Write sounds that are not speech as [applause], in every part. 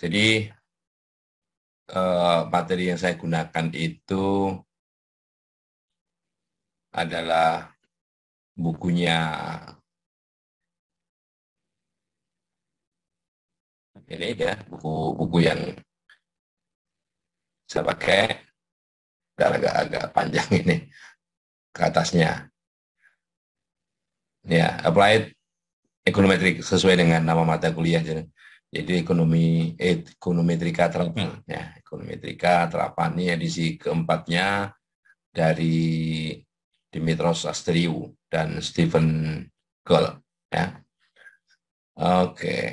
Jadi eh, materi yang saya gunakan itu adalah bukunya ini ya buku-buku yang saya pakai agak-agak panjang ini ke atasnya ya applied econometric sesuai dengan nama mata kuliah jadi jadi ekonomi eh, ekonometrika terapan ya ekonometrika terapan ini edisi keempatnya dari Dimitros Asteriou dan Stephen Gold ya oke okay.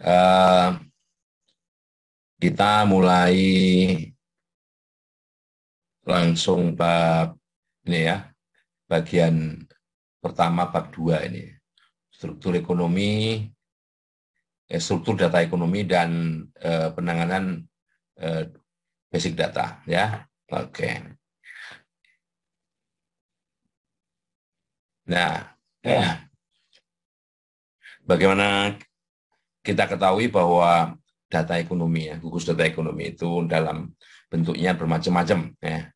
uh, eh, kita mulai langsung bab ini ya bagian pertama bab dua ini struktur ekonomi Eh, struktur data ekonomi dan eh, penanganan eh, basic data ya oke okay. nah eh, bagaimana kita ketahui bahwa data ekonomi ya gugus data ekonomi itu dalam bentuknya bermacam-macam ya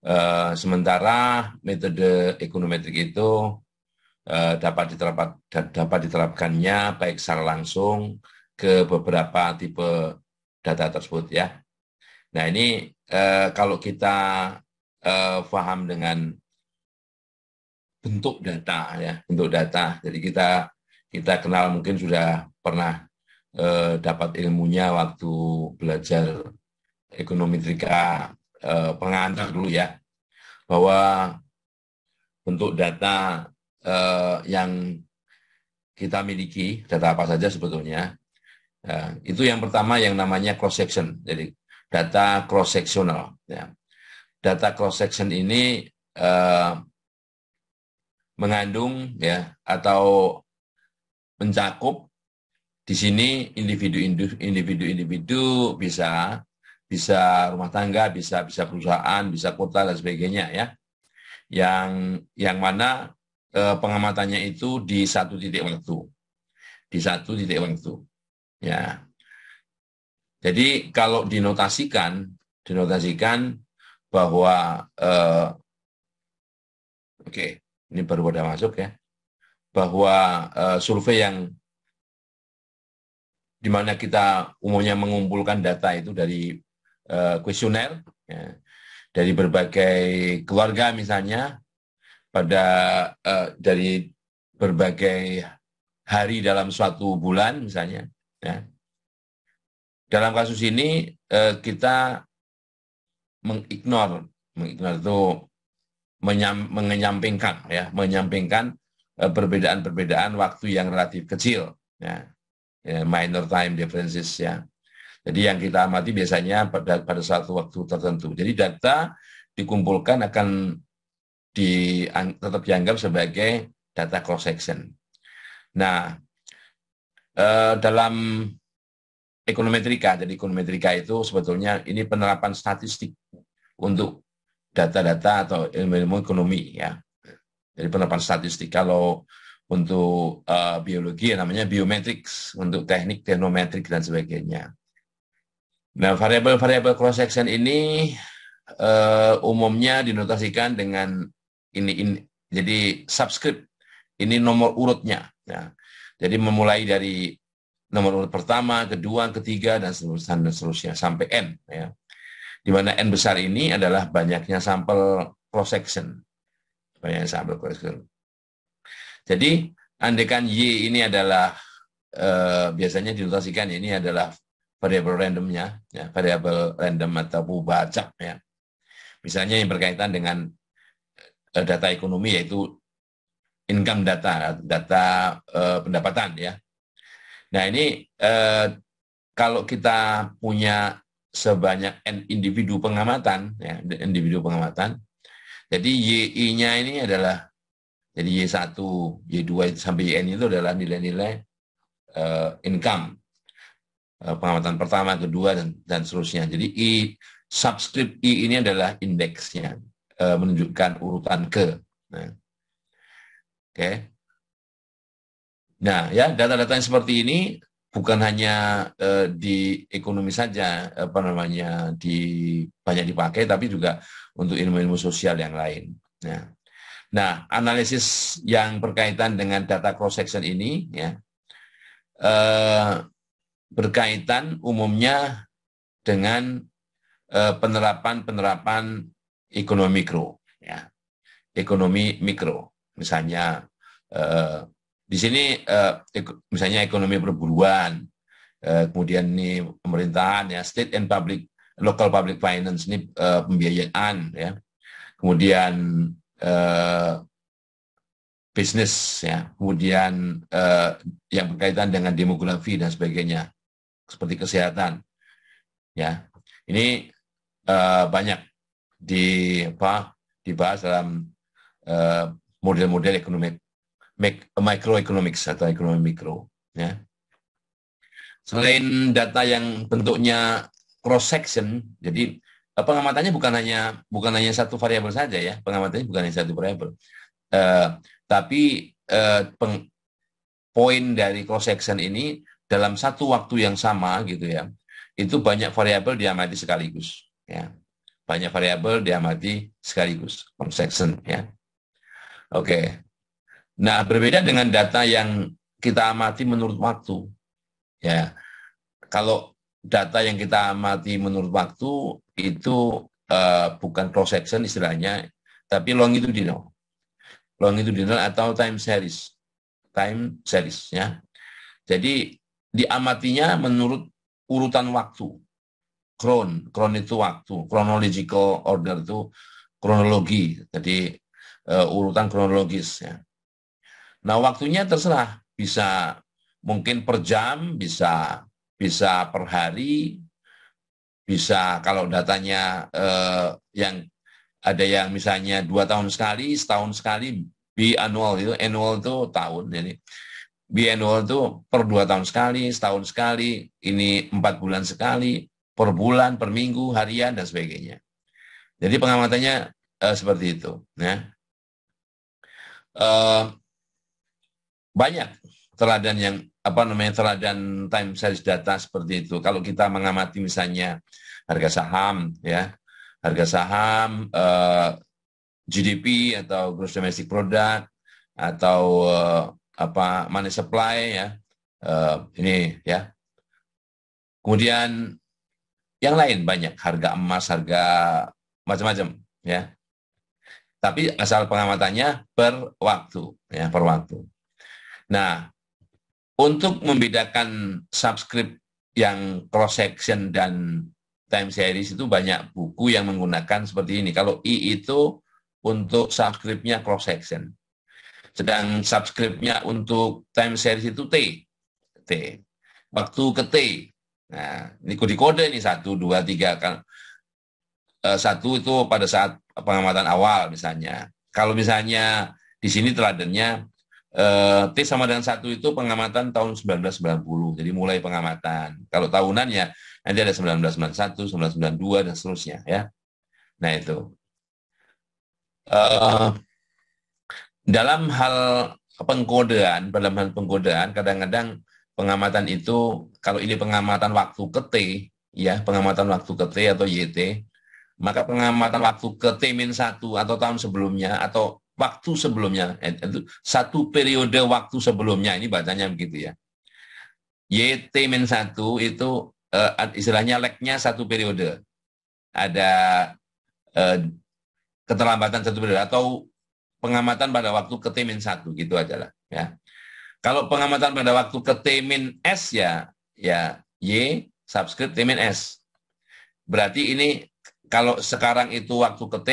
eh, sementara metode ekonometrik itu Eh, dapat diterapkan dapat diterapkannya baik secara langsung ke beberapa tipe data tersebut ya. Nah ini eh, kalau kita eh, paham dengan bentuk data ya bentuk data, jadi kita kita kenal mungkin sudah pernah eh, dapat ilmunya waktu belajar ekonometrika eh, pengantar dulu ya bahwa bentuk data uh, yang kita miliki, data apa saja sebetulnya. uh, itu yang pertama yang namanya cross section, jadi data cross sectional. Ya. Data cross section ini uh, mengandung ya atau mencakup di sini individu-indu individu-individu bisa bisa rumah tangga, bisa bisa perusahaan, bisa kota dan sebagainya ya. Yang yang mana Eh, pengamatannya itu di satu titik waktu. Di satu titik waktu. Ya. Jadi kalau dinotasikan, dinotasikan bahwa eh, oke, ini baru pada masuk ya. Bahwa eh, survei yang di mana kita umumnya mengumpulkan data itu dari eh, kuesioner uh, ya, dari berbagai keluarga misalnya pada uh, dari berbagai hari dalam suatu bulan misalnya. Ya. Dalam kasus ini uh, kita mengignor, mengignor itu menyam, mengenyampingkan ya, menyampingkan eh, perbedaan-perbedaan waktu yang relatif kecil ya. ya minor time differences ya. Jadi yang kita amati biasanya pada pada satu waktu tertentu. Jadi data dikumpulkan akan di, tetap dianggap sebagai data cross section. Nah, eh, dalam ekonometrika, jadi ekonometrika itu sebetulnya ini penerapan statistik untuk data-data atau ilmu-ilmu ekonomi ya. Jadi penerapan statistik kalau untuk uh, biologi yang namanya biometrics, untuk teknik teknometrik dan sebagainya. Nah, variabel-variabel cross section ini uh, umumnya dinotasikan dengan ini ini jadi subscribe ini nomor urutnya ya. jadi memulai dari nomor urut pertama kedua ketiga dan seterusnya, dan seterusnya sampai n ya di mana n besar ini adalah banyaknya sampel cross section banyaknya sampel cross section jadi andekan y ini adalah eh, biasanya dinotasikan ini adalah variabel randomnya ya variabel random atau bubacak ya misalnya yang berkaitan dengan data ekonomi yaitu income data, data eh, pendapatan ya. Nah ini eh, kalau kita punya sebanyak n individu pengamatan, ya, individu pengamatan, jadi YI-nya ini adalah jadi Y1, Y2 sampai YN itu adalah nilai-nilai uh, income uh, pengamatan pertama, kedua dan dan seterusnya. Jadi I subscript I ini adalah indeksnya e, menunjukkan urutan ke. Nah. Oke. Okay. Nah, ya data-data yang seperti ini bukan hanya e, di ekonomi saja apa namanya di banyak dipakai tapi juga untuk ilmu-ilmu sosial yang lain. Nah, Nah, analisis yang berkaitan dengan data cross section ini ya e, berkaitan umumnya dengan penerapan -penerapan, ekonomi mikro ya ekonomi mikro misalnya eh, di sini eh, misalnya ekonomi perburuan eh, kemudian ini pemerintahan ya state and public local public finance ini eh, pembiayaan ya kemudian eh, bisnis ya kemudian eh, yang berkaitan dengan demografi dan sebagainya seperti kesehatan ya ini eh, banyak di apa dibahas dalam eh, model-model uh, ekonomi microeconomics atau ekonomi mikro ya. Selain data yang bentuknya cross section, jadi pengamatannya bukan hanya bukan hanya satu variabel saja ya, pengamatannya bukan hanya satu variabel. Uh, tapi uh, poin dari cross section ini dalam satu waktu yang sama gitu ya, itu banyak variabel diamati sekaligus ya banyak variabel diamati sekaligus cross-section. Ya. Oke. Okay. Nah, berbeda dengan data yang kita amati menurut waktu. Ya, kalau data yang kita amati menurut waktu itu uh, bukan cross section istilahnya, tapi longitudinal. Longitudinal atau time series. Time series ya. Jadi diamatinya menurut urutan waktu kron. Kron itu waktu. Chronological order itu kronologi. Jadi uh, urutan kronologis ya. Nah, waktunya terserah. Bisa mungkin per jam, bisa bisa per hari, bisa kalau datanya uh, yang ada yang misalnya dua tahun sekali, setahun sekali, bi annual itu annual itu tahun, jadi annual itu per dua tahun sekali, setahun sekali, ini empat bulan sekali, per bulan, per minggu, harian, dan sebagainya. Jadi pengamatannya uh, seperti itu. Ya. Uh, banyak teladan yang apa namanya teladan time series data seperti itu. Kalau kita mengamati misalnya harga saham, ya harga saham, uh, eh, GDP atau gross domestic product atau uh, apa money supply ya uh, ini ya. Kemudian yang lain banyak harga emas, harga macam-macam ya. Tapi asal pengamatannya per waktu ya, per waktu. Nah, untuk membedakan subscribe yang cross section dan time series itu banyak buku yang menggunakan seperti ini. Kalau I itu untuk subscribe-nya cross section. Sedang subscribe-nya untuk time series itu T. T. Waktu ke T Nah, ini kode kode ini satu, dua, tiga kan. satu itu pada saat pengamatan awal misalnya. Kalau misalnya di sini teladannya eh, T sama dengan satu itu pengamatan tahun 1990, jadi mulai pengamatan. Kalau tahunan ya nanti ada 1991, 1992 dan seterusnya ya. Nah itu. Eh, dalam hal pengkodean, dalam hal pengkodean kadang-kadang pengamatan itu kalau ini pengamatan waktu ke T, ya pengamatan waktu ke T atau YT, maka pengamatan waktu ke T min 1 atau tahun sebelumnya atau waktu sebelumnya, eh, itu satu periode waktu sebelumnya, ini bacanya begitu ya. YT min 1 itu uh, istilahnya lagnya satu periode. Ada uh, keterlambatan satu periode atau pengamatan pada waktu ke T min 1 gitu aja lah ya. Kalau pengamatan pada waktu ke T min S ya, ya Y subscript T min S. Berarti ini kalau sekarang itu waktu ke T,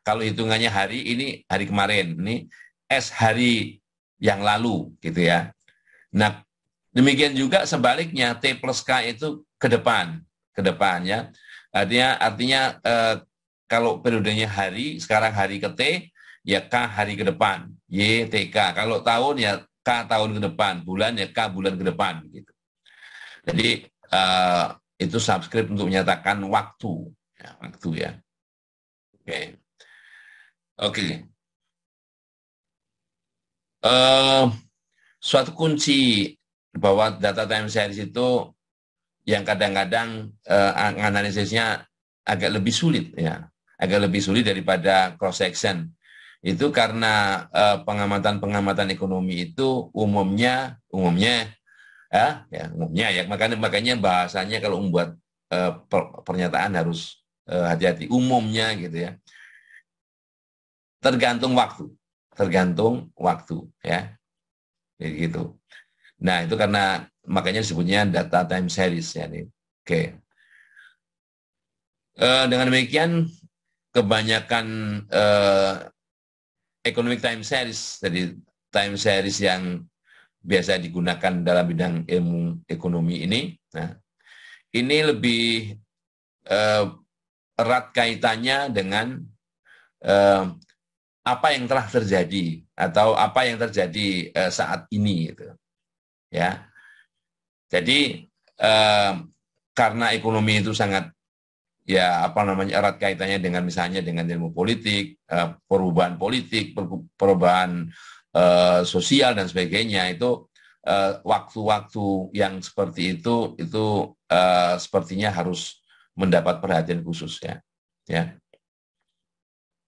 kalau hitungannya hari ini hari kemarin, ini S hari yang lalu gitu ya. Nah, demikian juga sebaliknya T plus K itu ke depan, ke depan ya. Artinya artinya eh, kalau periodenya hari, sekarang hari ke T, ya K hari ke depan, Y, T, K. Kalau tahun ya K tahun ke depan, bulan ya K bulan ke depan gitu. Jadi uh, itu subscribe untuk menyatakan waktu, ya, waktu ya. Oke, okay. oke. Okay. Uh, eh, suatu kunci bahwa data time series itu yang kadang-kadang uh, analisisnya agak lebih sulit ya, agak lebih sulit daripada cross section itu karena eh, pengamatan-pengamatan ekonomi itu umumnya umumnya ya, ya umumnya ya makanya makanya bahasanya kalau membuat uh, per, pernyataan harus hati eh, hati-hati umumnya gitu ya tergantung waktu tergantung waktu ya jadi gitu nah itu karena makanya disebutnya data time series ya nih oke okay. uh, dengan demikian kebanyakan uh, economic time series jadi time series yang biasa digunakan dalam bidang ilmu ekonomi ini. Nah, ini lebih eh, erat kaitannya dengan eh, apa yang telah terjadi atau apa yang terjadi eh, saat ini gitu. Ya. Jadi eh, karena ekonomi itu sangat ya apa namanya erat kaitannya dengan misalnya dengan ilmu politik, eh, perubahan politik, perubahan eh, sosial dan sebagainya itu eh, waktu-waktu yang seperti itu itu sepertinya harus mendapat perhatian khusus ya. Ya.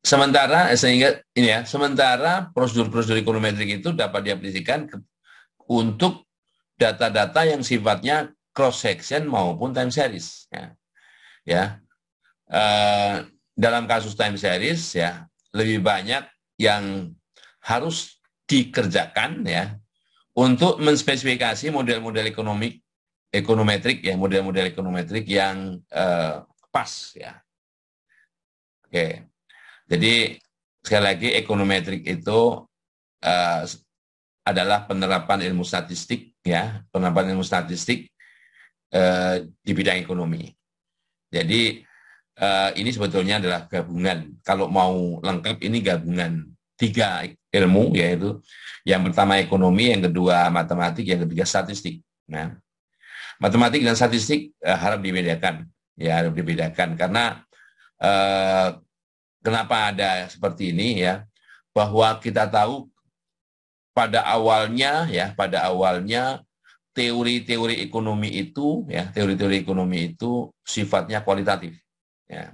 Sementara sehingga ini ya, sementara prosedur-prosedur ekonometrik itu dapat diaplikasikan untuk data-data yang sifatnya cross section maupun time series ya. Ya, Eh, dalam kasus time series ya lebih banyak yang harus dikerjakan ya untuk menspesifikasi model-model ekonomi ekonometrik ya model-model ekonometrik yang uh, pas ya. Oke. Jadi sekali lagi ekonometrik itu uh, adalah penerapan ilmu statistik ya, penerapan ilmu statistik uh, di bidang ekonomi. Jadi Eh, ini sebetulnya adalah gabungan. Kalau mau lengkap ini gabungan tiga ilmu yaitu yang pertama ekonomi, yang kedua matematik, yang ketiga statistik. Nah, matematik dan statistik uh, harap dibedakan, ya harap dibedakan karena uh, kenapa ada seperti ini ya bahwa kita tahu pada awalnya ya pada awalnya teori-teori ekonomi itu ya teori-teori ekonomi itu sifatnya kualitatif Ya.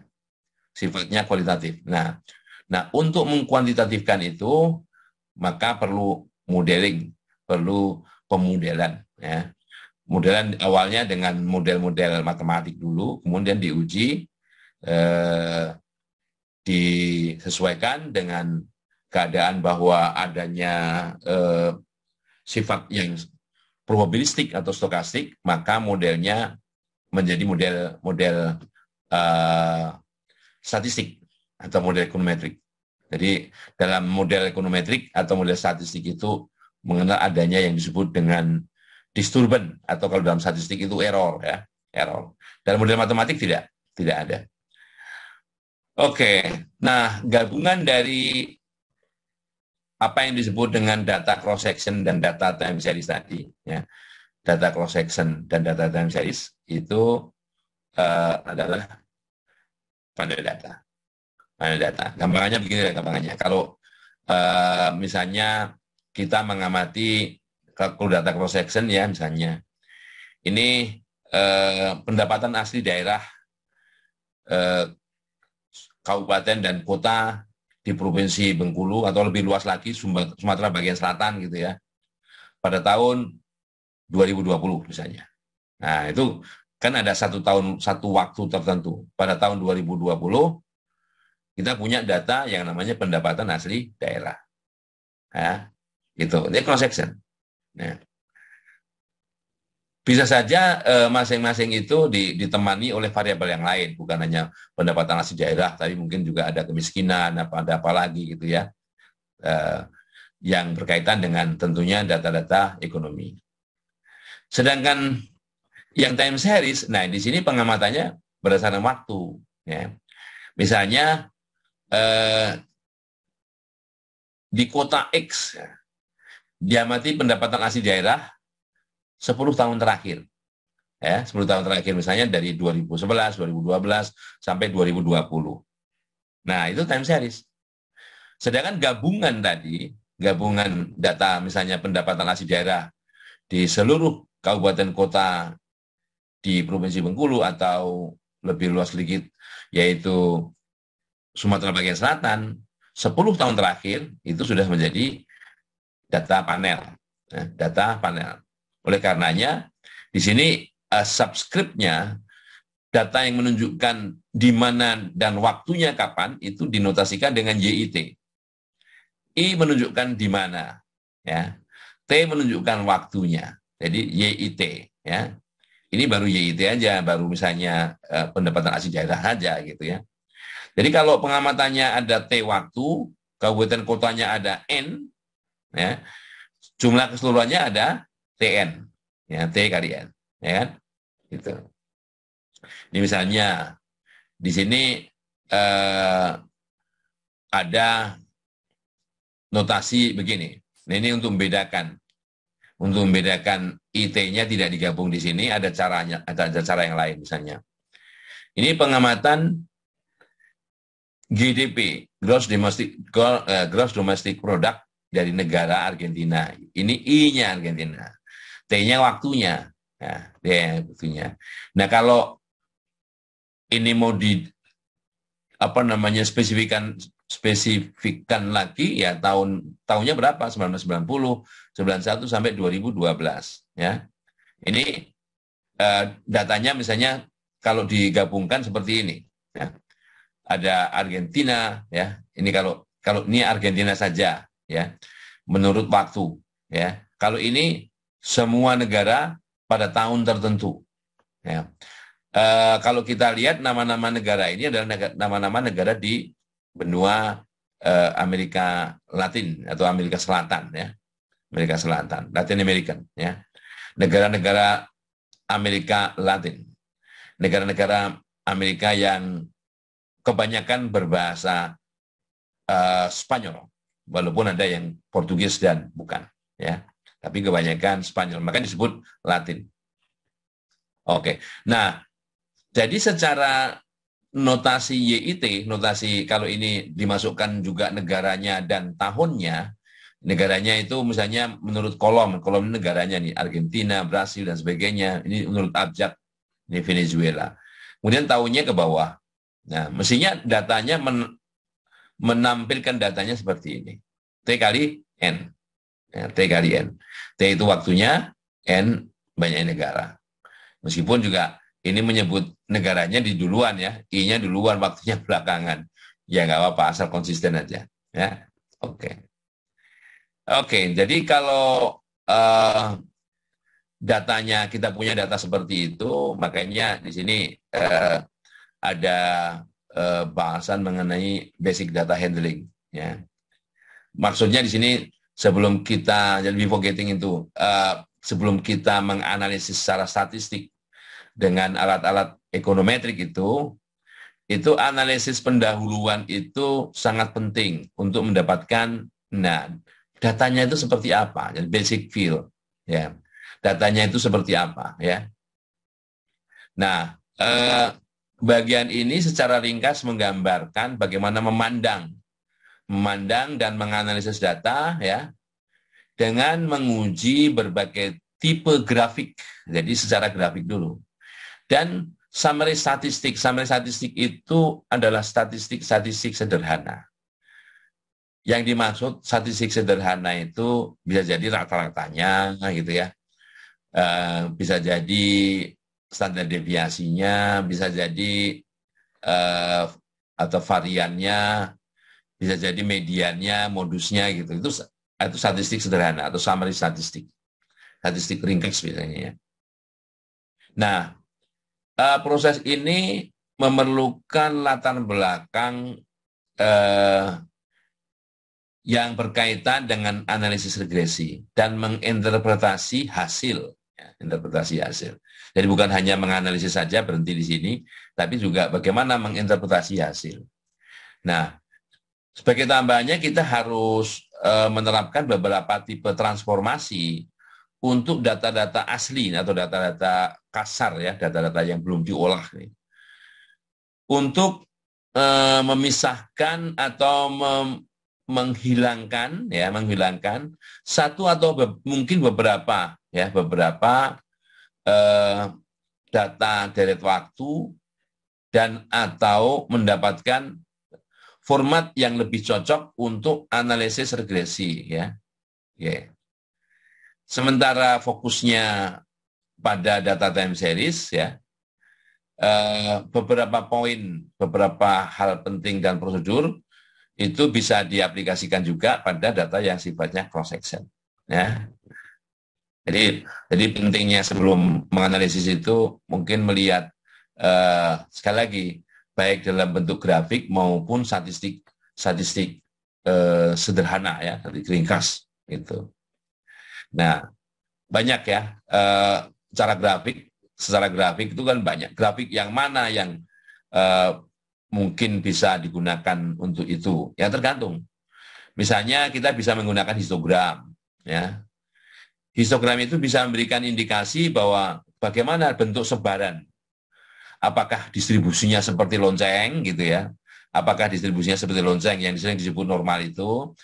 Sifatnya kualitatif. Nah, nah untuk mengkuantitatifkan itu maka perlu modeling, perlu pemodelan. Ya. Modelan awalnya dengan model-model matematik dulu, kemudian diuji, eh, disesuaikan dengan keadaan bahwa adanya eh, sifat yang probabilistik atau stokastik, maka modelnya menjadi model model Eh, statistik atau model ekonometrik. Jadi dalam model ekonometrik atau model statistik itu mengenal adanya yang disebut dengan disturban atau kalau dalam statistik itu error ya, error. Dalam model matematik tidak, tidak ada. Oke, nah gabungan dari apa yang disebut dengan data cross section dan data time series tadi, ya, data cross section dan data time series itu uh, adalah panel data. Panel data. Gambarannya begini lah Kalau uh, misalnya kita mengamati kalkul data cross section ya misalnya. Ini eh, pendapatan asli daerah eh, kabupaten dan kota di provinsi Bengkulu atau lebih luas lagi Sumatera bagian selatan gitu ya. Pada tahun 2020 misalnya. Nah, itu kan ada satu tahun satu waktu tertentu pada tahun 2020 kita punya data yang namanya pendapatan asli daerah ya gitu ini cross section ya. bisa saja eh, masing-masing eh, itu ditemani oleh variabel yang lain bukan hanya pendapatan asli daerah tapi mungkin juga ada kemiskinan apa ada apa lagi gitu ya eh, yang berkaitan dengan tentunya data-data ekonomi sedangkan yang time series, nah di sini pengamatannya berdasarkan waktu. Ya. Misalnya eh, di kota X ya, diamati pendapatan asli daerah 10 tahun terakhir. Ya, 10 tahun terakhir misalnya dari 2011, 2012 sampai 2020. Nah, itu time series. Sedangkan gabungan tadi, gabungan data misalnya pendapatan asli daerah di seluruh kabupaten kota di Provinsi Bengkulu atau lebih luas sedikit yaitu Sumatera bagian selatan 10 tahun terakhir itu sudah menjadi data panel ya, data panel oleh karenanya di sini uh, eh, nya data yang menunjukkan di mana dan waktunya kapan itu dinotasikan dengan JIT I menunjukkan di mana ya T menunjukkan waktunya jadi JIT ya ini baru YIT aja, baru misalnya eh, pendapatan asli daerah aja gitu ya. Jadi kalau pengamatannya ada T waktu, kabupaten kotanya ada N, ya, jumlah keseluruhannya ada TN, ya, T kali N, ya kan? Gitu. Ini misalnya di sini eh, ada notasi begini. Nah, ini untuk membedakan untuk membedakan IT-nya tidak digabung di sini, ada caranya, ada, ada cara yang lain misalnya. Ini pengamatan GDP, gross domestic eh, gross domestic product dari negara Argentina. Ini I-nya Argentina. T-nya waktunya. Ya, nah, dia nya waktunya. Nah, kalau ini mau di apa namanya spesifikan spesifikkan lagi ya tahun tahunnya berapa 1990 91 sampai 2012 Ya, ini uh, datanya misalnya kalau digabungkan seperti ini. Ya. Ada Argentina, ya. Ini kalau kalau ini Argentina saja, ya. Menurut waktu, ya. Kalau ini semua negara pada tahun tertentu, ya. Uh, kalau kita lihat nama-nama negara ini adalah nama-nama negara di benua eh, Amerika Latin atau Amerika Selatan, ya. Amerika Selatan, Latin American, ya negara-negara Amerika Latin, negara-negara Amerika yang kebanyakan berbahasa uh, Spanyol, walaupun ada yang Portugis dan bukan, ya. Tapi kebanyakan Spanyol, maka disebut Latin. Oke, nah jadi secara notasi YIT, notasi kalau ini dimasukkan juga negaranya dan tahunnya, negaranya itu misalnya menurut kolom, kolom negaranya nih Argentina, Brasil dan sebagainya. Ini menurut abjad ini Venezuela. Kemudian tahunnya ke bawah. Nah, mestinya datanya men, menampilkan datanya seperti ini. T kali N. Ya, T kali N. T itu waktunya, N banyak negara. Meskipun juga ini menyebut negaranya di duluan ya, I-nya duluan, waktunya [laughs] belakangan. Ya nggak apa-apa, asal konsisten aja. Ya, oke. Okay. Oke, jadi kalau uh, datanya kita punya data seperti itu, makanya di sini uh, ada uh, bahasan mengenai basic data handling. Ya, maksudnya di sini sebelum kita jadi before getting itu uh, sebelum kita menganalisis secara statistik dengan alat-alat ekonometrik itu, itu analisis pendahuluan itu sangat penting untuk mendapatkan nah datanya itu seperti apa, jadi basic feel ya. Datanya itu seperti apa, ya. Nah, eh, bagian ini secara ringkas menggambarkan bagaimana memandang, memandang dan menganalisis data, ya, dengan menguji berbagai tipe grafik. Jadi secara grafik dulu. Dan summary statistik, summary statistik itu adalah statistik-statistik sederhana yang dimaksud statistik sederhana itu bisa jadi rata-ratanya gitu ya. e, bisa jadi standar deviasinya, bisa jadi e, atau variannya, bisa jadi mediannya, modusnya gitu. Itu itu statistik sederhana atau summary statistik. Statistik ringkas biasanya ya. Nah, e, proses ini memerlukan latar belakang eh, yang berkaitan dengan analisis regresi dan menginterpretasi hasil. Ya, interpretasi hasil. Jadi bukan hanya menganalisis saja berhenti di sini, tapi juga bagaimana menginterpretasi hasil. Nah, sebagai tambahannya kita harus e, menerapkan beberapa tipe transformasi untuk data-data asli atau data-data kasar ya, data-data yang belum diolah. Nih. Untuk e, memisahkan atau mem, menghilangkan ya menghilangkan satu atau be mungkin beberapa ya beberapa eh, data deret waktu dan atau mendapatkan format yang lebih cocok untuk analisis regresi ya. Yeah. Sementara fokusnya pada data time series ya. Eh, beberapa poin, beberapa hal penting dan prosedur itu bisa diaplikasikan juga pada data yang sifatnya cross section ya jadi jadi pentingnya sebelum menganalisis itu mungkin melihat uh, sekali lagi baik dalam bentuk grafik maupun statistik statistik uh, sederhana ya dari ringkas itu nah banyak ya uh, cara grafik secara grafik itu kan banyak grafik yang mana yang uh, mungkin bisa digunakan untuk itu. Ya tergantung. Misalnya kita bisa menggunakan histogram, ya. Histogram itu bisa memberikan indikasi bahwa bagaimana bentuk sebaran. Apakah distribusinya seperti lonceng gitu ya? Apakah distribusinya seperti lonceng yang sering disebut normal itu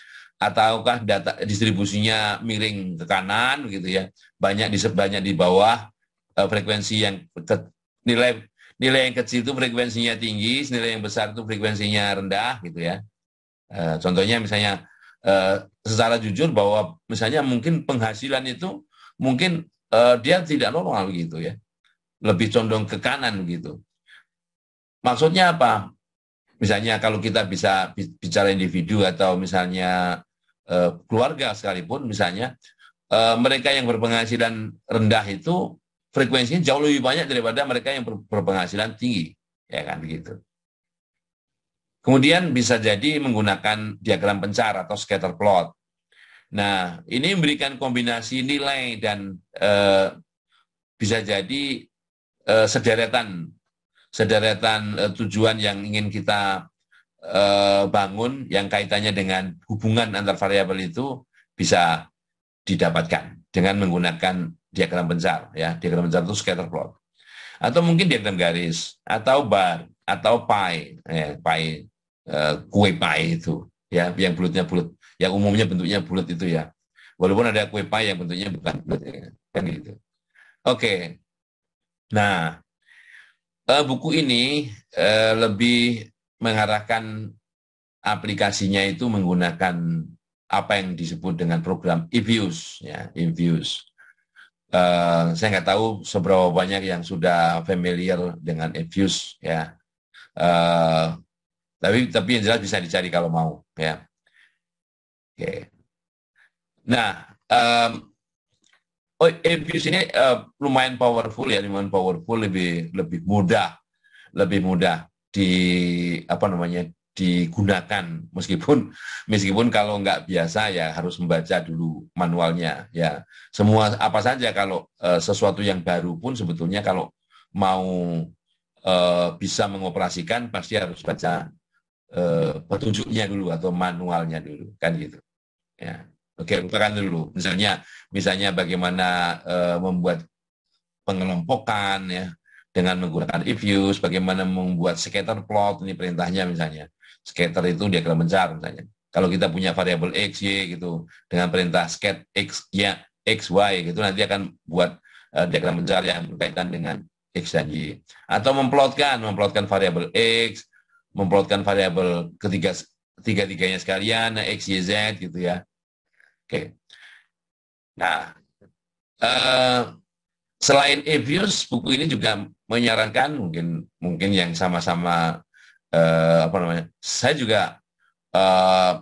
ataukah data distribusinya miring ke kanan gitu ya? Banyak di banyak di bawah eh, frekuensi yang ke, nilai nilai yang kecil itu frekuensinya tinggi, nilai yang besar itu frekuensinya rendah gitu ya. E, contohnya misalnya e, secara jujur bahwa misalnya mungkin penghasilan itu mungkin e, dia tidak normal gitu ya. Lebih condong ke kanan gitu. Maksudnya apa? Misalnya kalau kita bisa bicara individu atau misalnya e, keluarga sekalipun misalnya e, mereka yang berpenghasilan rendah itu frekuensinya jauh lebih banyak daripada mereka yang berpenghasilan tinggi, ya kan gitu. Kemudian bisa jadi menggunakan diagram pencar atau scatter plot. Nah, ini memberikan kombinasi nilai dan eh, bisa jadi eh, sederetan sederetan eh, tujuan yang ingin kita eh, bangun yang kaitannya dengan hubungan antar variabel itu bisa didapatkan dengan menggunakan diagram pencar ya diagram pencar itu scatter plot atau mungkin diagram garis atau bar atau pie eh, pie eh, kue pie itu ya yang bulatnya bulat yang umumnya bentuknya bulat itu ya walaupun ada kue pie yang bentuknya bukan bulat ya. kan gitu oke okay. nah eh, buku ini eh, lebih mengarahkan aplikasinya itu menggunakan apa yang disebut dengan program Evius ya Evius Uh, saya nggak tahu seberapa banyak yang sudah familiar dengan Infuse ya. Uh, tapi tapi yang jelas bisa dicari kalau mau ya. Oke. Okay. Nah, um, oh, Infuse ini uh, lumayan powerful ya, lumayan powerful lebih lebih mudah, lebih mudah di apa namanya digunakan meskipun meskipun kalau nggak biasa ya harus membaca dulu manualnya ya semua apa saja kalau e, sesuatu yang baru pun sebetulnya kalau mau e, bisa mengoperasikan pasti harus baca e, petunjuknya dulu atau manualnya dulu kan gitu ya oke utarakan dulu misalnya misalnya bagaimana e, membuat pengelompokan ya dengan menggunakan if use, bagaimana membuat scatter plot ini perintahnya misalnya scatter itu dia diagram mencar misalnya. Kalau kita punya variabel x, y gitu dengan perintah scat x, y, x, y gitu nanti akan buat uh, eh, diagram mencar yang berkaitan dengan x dan y. Atau memplotkan, memplotkan variabel x, memplotkan variabel ketiga tiga-tiganya sekalian, x, y, z gitu ya. Oke. Nah, uh, selain Evius, buku ini juga menyarankan mungkin mungkin yang sama-sama uh, apa namanya? Saya juga uh,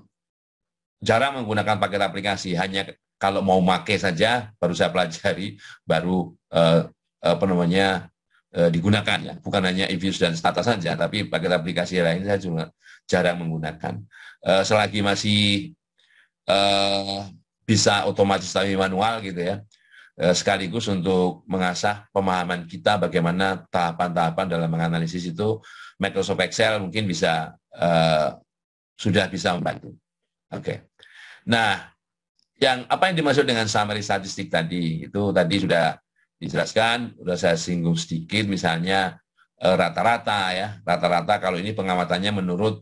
jarang menggunakan paket aplikasi, hanya kalau mau make saja baru saya pelajari, baru uh, apa namanya uh, digunakan ya. Bukan hanya infus dan Stata saja, tapi paket aplikasi lain saya juga jarang menggunakan. uh, selagi masih uh, bisa otomatis tapi manual gitu ya sekaligus untuk mengasah pemahaman kita bagaimana tahapan-tahapan dalam menganalisis itu Microsoft Excel mungkin bisa uh, sudah bisa membantu. Oke. Okay. Nah, yang apa yang dimaksud dengan summary statistik tadi itu tadi sudah dijelaskan, sudah saya singgung sedikit misalnya eh, rata-rata uh, ya, rata-rata kalau ini pengamatannya menurut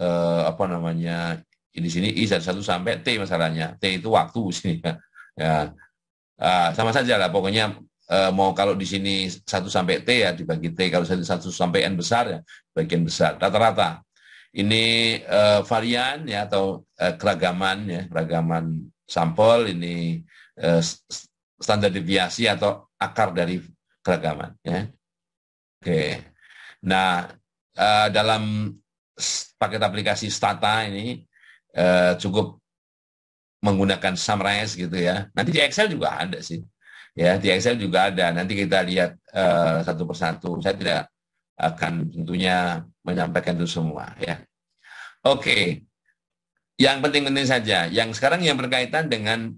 eh, apa namanya di sini i dari satu sampai t masalahnya t itu waktu sini [laughs] ya, ya sama saja lah pokoknya eh, mau kalau di sini 1 sampai T ya dibagi T, kalau satu 1 sampai N besar ya bagian besar, rata-rata. Ini eh, varian ya atau eh, keragaman ya, keragaman sampel ini eh, standar deviasi atau akar dari keragaman ya. Oke. Nah, eh, dalam paket aplikasi Stata ini eh, cukup menggunakan summarize gitu ya. Nanti di Excel juga ada sih Ya, di Excel juga ada. Nanti kita lihat uh, satu persatu. Saya tidak akan tentunya menyampaikan itu semua. Ya, oke. Okay. Yang penting-penting saja. Yang sekarang yang berkaitan dengan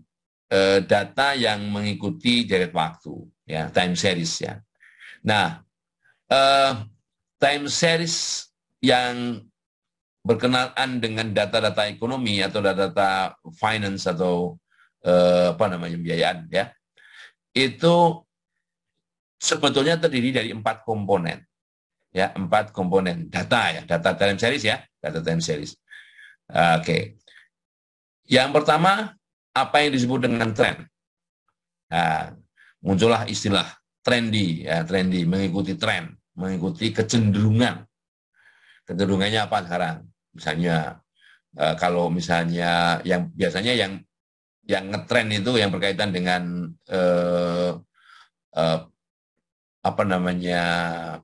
uh, data yang mengikuti jeret waktu, ya, time series ya. Nah, uh, time series yang berkenaan dengan data-data ekonomi atau data-data finance atau eh, apa namanya biayaan, ya itu sebetulnya terdiri dari empat komponen. Ya, empat komponen data ya, data time series ya, data time series. Oke. Okay. Yang pertama, apa yang disebut dengan tren? Nah, muncullah istilah trendy, ya, trendy, mengikuti tren, mengikuti kecenderungan. Kecenderungannya apa sekarang? Misalnya, eh, kalau misalnya yang biasanya yang yang ngetren itu yang berkaitan dengan eh, eh, apa namanya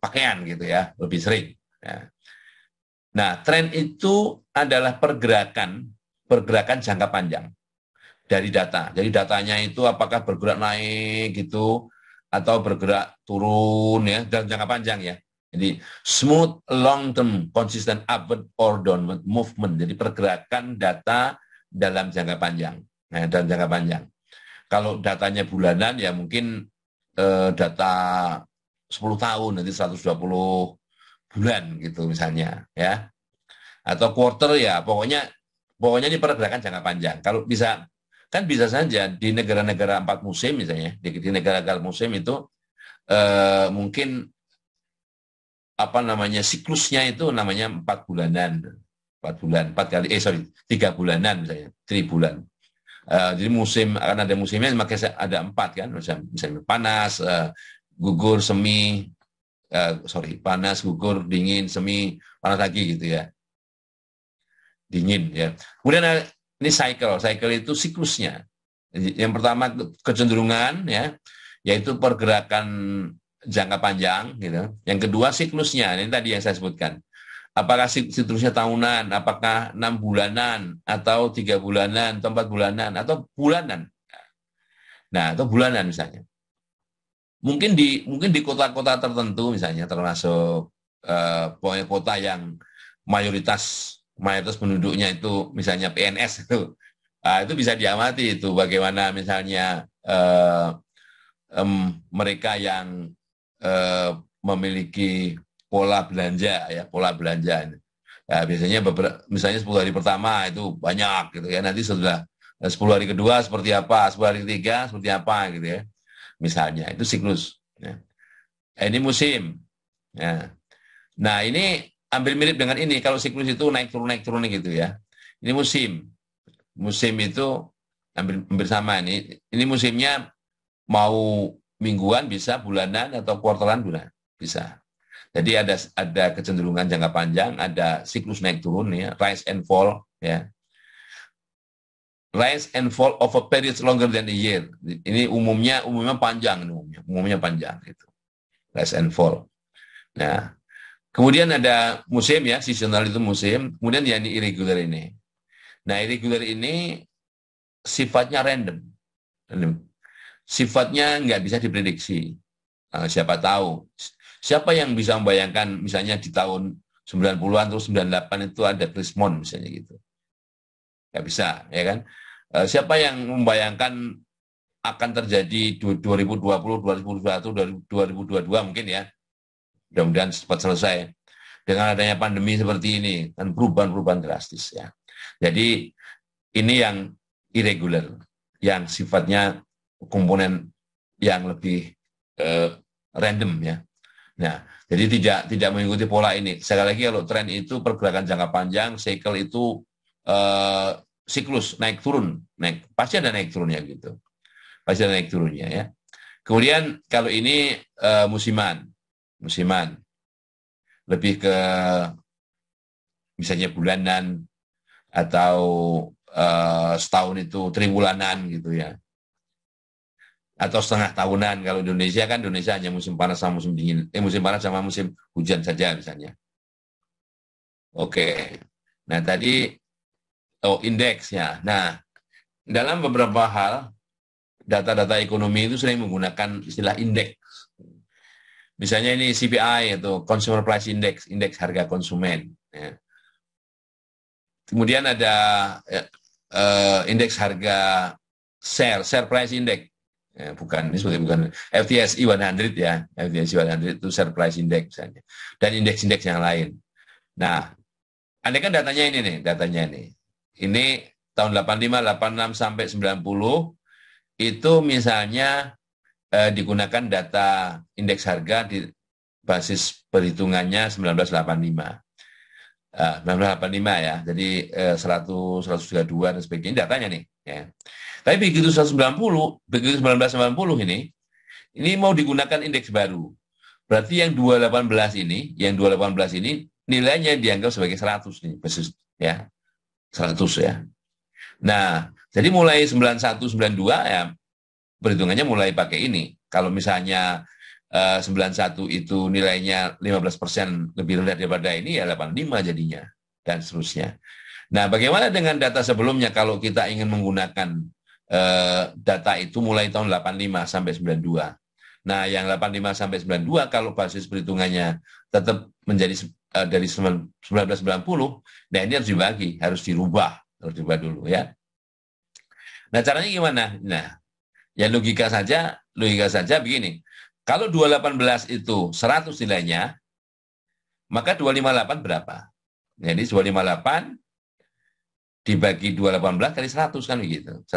pakaian gitu ya lebih sering. Ya. Nah, tren itu adalah pergerakan pergerakan jangka panjang dari data. Jadi datanya itu apakah bergerak naik gitu atau bergerak turun ya dalam jangka panjang ya. Jadi smooth long term consistent upward or downward movement. Jadi pergerakan data dalam jangka panjang. Nah, dan jangka panjang. Kalau datanya bulanan ya mungkin eh, data 10 tahun nanti 120 bulan gitu misalnya ya. Atau quarter ya pokoknya pokoknya ini pergerakan jangka panjang. Kalau bisa kan bisa saja di negara-negara empat musim misalnya di, di negara-negara musim itu eh, mungkin apa namanya siklusnya itu namanya empat bulanan empat bulan empat kali eh sorry tiga bulanan misalnya tiga bulan Eh, jadi musim akan ada musimnya, makanya ada empat kan, misalnya, misalnya panas, uh, gugur, semi, uh, sorry panas, gugur, dingin, semi, panas lagi gitu ya, dingin ya. Kemudian ini cycle, cycle itu siklusnya. Yang pertama kecenderungan ya, yaitu pergerakan jangka panjang gitu. Yang kedua siklusnya, ini tadi yang saya sebutkan apakah siklusnya tahunan, apakah enam bulanan, atau tiga bulanan, atau empat bulanan, atau bulanan. Nah, atau bulanan misalnya. Mungkin di mungkin di kota-kota tertentu misalnya termasuk eh, kota yang mayoritas mayoritas penduduknya itu misalnya PNS itu nah, itu bisa diamati itu bagaimana misalnya eh, em, mereka yang eh, memiliki pola belanja ya pola belanja ya, biasanya beberapa misalnya 10 hari pertama itu banyak gitu ya nanti setelah 10 eh, hari kedua seperti apa 10 hari ketiga seperti apa gitu ya misalnya itu siklus ya. ini musim ya. nah ini ambil mirip dengan ini kalau siklus itu naik turun naik turun gitu ya ini musim musim itu hampir, hampir sama ini ini musimnya mau mingguan bisa bulanan atau kuartalan bulan bisa jadi ada ada kecenderungan jangka panjang, ada siklus naik turun ya, rise and fall ya. Rise and fall of a period longer than a year. Ini umumnya umumnya panjang umumnya, umumnya panjang itu, Rise and fall. Nah, kemudian ada musim ya, seasonal itu musim, kemudian yang irregular ini. Nah, irregular ini sifatnya random. Sifatnya nggak bisa diprediksi. Ah, siapa tahu Siapa yang bisa membayangkan misalnya di tahun 90-an atau 98 itu ada Krismon misalnya gitu. Gak bisa, ya kan? Eh, siapa yang membayangkan akan terjadi 2020, 2021, 2022 mungkin ya. Mudah-mudahan cepat selesai. Dengan adanya pandemi seperti ini, kan perubahan-perubahan drastis ya. Jadi ini yang irregular, yang sifatnya komponen yang lebih eh, random ya, Nah, jadi tidak tidak mengikuti pola ini. Sekali lagi kalau tren itu pergerakan jangka panjang, cycle itu eh, siklus naik turun, naik pasti ada naik turunnya gitu. Pasti ada naik turunnya ya. Kemudian kalau ini eh, musiman, musiman lebih ke misalnya bulanan atau eh, setahun itu triwulanan gitu ya atau setengah tahunan kalau Indonesia kan Indonesia hanya musim panas sama musim dingin eh musim panas sama musim hujan saja misalnya oke nah tadi oh indeksnya. nah dalam beberapa hal data-data ekonomi itu sering menggunakan istilah indeks misalnya ini CPI atau Consumer Price Index indeks harga konsumen ya. kemudian ada ya, indeks harga share share price index Ya, bukan ini seperti bukan FTSE 100 ya, FTSE 100 itu share price index misalnya. Dan indeks-indeks yang lain. Nah, anda kan datanya ini nih, datanya ini. Ini tahun 85, 86 sampai 90 itu misalnya eh, digunakan data indeks harga di basis perhitungannya 1985. Uh, 1985 ya, jadi uh, 100, 132 dan sebagainya datanya nih. Ya. Tapi begitu 190, begitu 1990 ini, ini mau digunakan indeks baru. Berarti yang 218 ini, yang 218 ini nilainya dianggap sebagai 100 nih, persis ya. 100 ya. Nah, jadi mulai 91 92 ya perhitungannya mulai pakai ini. Kalau misalnya eh, 91 itu nilainya 15% lebih rendah daripada ini ya 85 jadinya dan seterusnya. Nah, bagaimana dengan data sebelumnya kalau kita ingin menggunakan Eh, data itu mulai tahun 85 sampai 92. Nah, yang 85 sampai 92 kalau basis perhitungannya tetap menjadi uh, dari 1990, nah ini harus dibagi, harus dirubah, harus dirubah dulu ya. Nah, caranya gimana? Nah, ya logika saja, logika saja begini. Kalau 218 itu 100 nilainya, maka 258 berapa? Jadi 258 dibagi 218 kali 100 kan begitu. 118. E,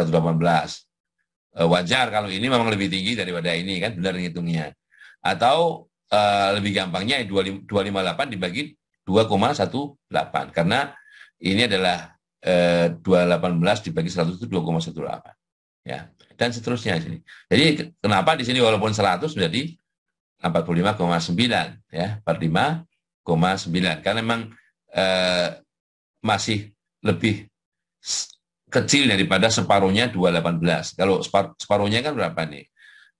eh, wajar kalau ini memang lebih tinggi daripada ini kan benar hitungnya. Atau e, lebih gampangnya 258 ya dibagi 2,18 karena ini adalah e, eh, 218 dibagi 100 itu 2,18 ya dan seterusnya sini. Jadi kenapa di sini walaupun 100 menjadi 45,9 ya 45,9 karena memang e, masih lebih kecil daripada separuhnya 218. Kalau separuhnya kan berapa nih?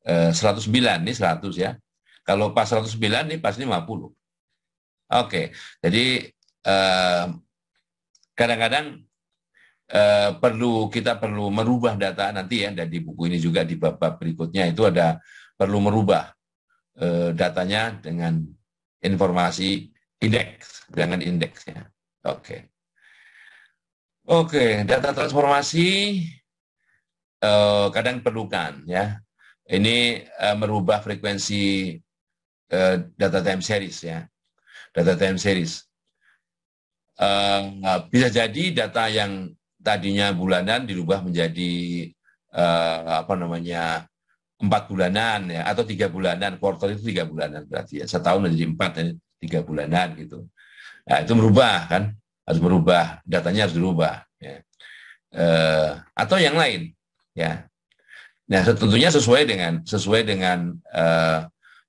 Eh, seratus 109 nih 100 ya. Kalau pas 109 nih pas 50. Oke. Jadi eh, kadang-kadang eh, perlu kita perlu merubah data nanti ya dan di buku ini juga di bab-bab berikutnya itu ada perlu merubah datanya dengan informasi indeks dengan indeksnya. Oke. Okay. Oke, data transformasi uh, kadang perlukan ya. Ini uh, merubah frekuensi uh, data time series ya, data time series. Uh, bisa jadi data yang tadinya bulanan dirubah menjadi uh, apa namanya empat bulanan ya atau tiga bulanan quarter itu tiga bulanan berarti ya setahun menjadi empat dan ya, tiga bulanan gitu nah, itu merubah kan harus berubah, datanya harus berubah Ya. E, atau yang lain, ya. Nah, tentunya sesuai dengan sesuai dengan e,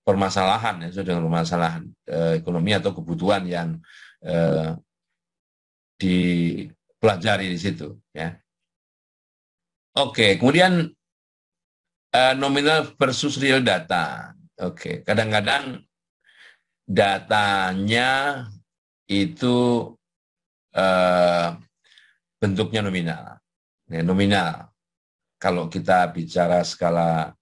permasalahan, ya, sesuai dengan permasalahan e, ekonomi atau kebutuhan yang e, dipelajari di situ, ya. Oke, kemudian e, nominal versus real data. Oke, kadang-kadang datanya itu Eh, bentuknya nominal. Ya, nominal. Kalau kita bicara skala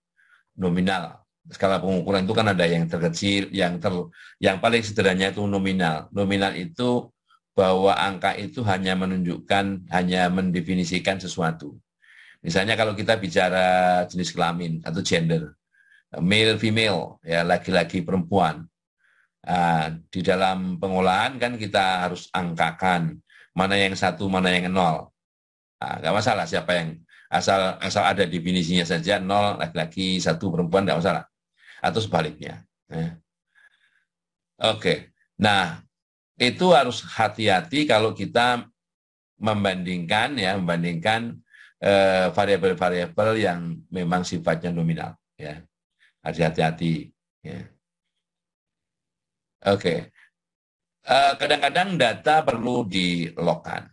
nominal, skala pengukuran itu kan ada yang terkecil, yang ter, yang paling sederhananya itu nominal. Nominal itu bahwa angka itu hanya menunjukkan, hanya mendefinisikan sesuatu. Misalnya kalau kita bicara jenis kelamin atau gender, male, female, ya laki-laki, perempuan, Nah, di dalam pengolahan kan kita harus angkakan mana yang satu, mana yang nol. Nah, gak masalah siapa yang asal asal ada definisinya saja nol laki-laki satu perempuan gak masalah atau sebaliknya. Nah. Oke, nah itu harus hati-hati kalau kita membandingkan ya membandingkan eh, variabel-variabel yang memang sifatnya nominal ya harus hati-hati ya. Oke. Okay. Uh, eh, kadang-kadang data perlu dilokan.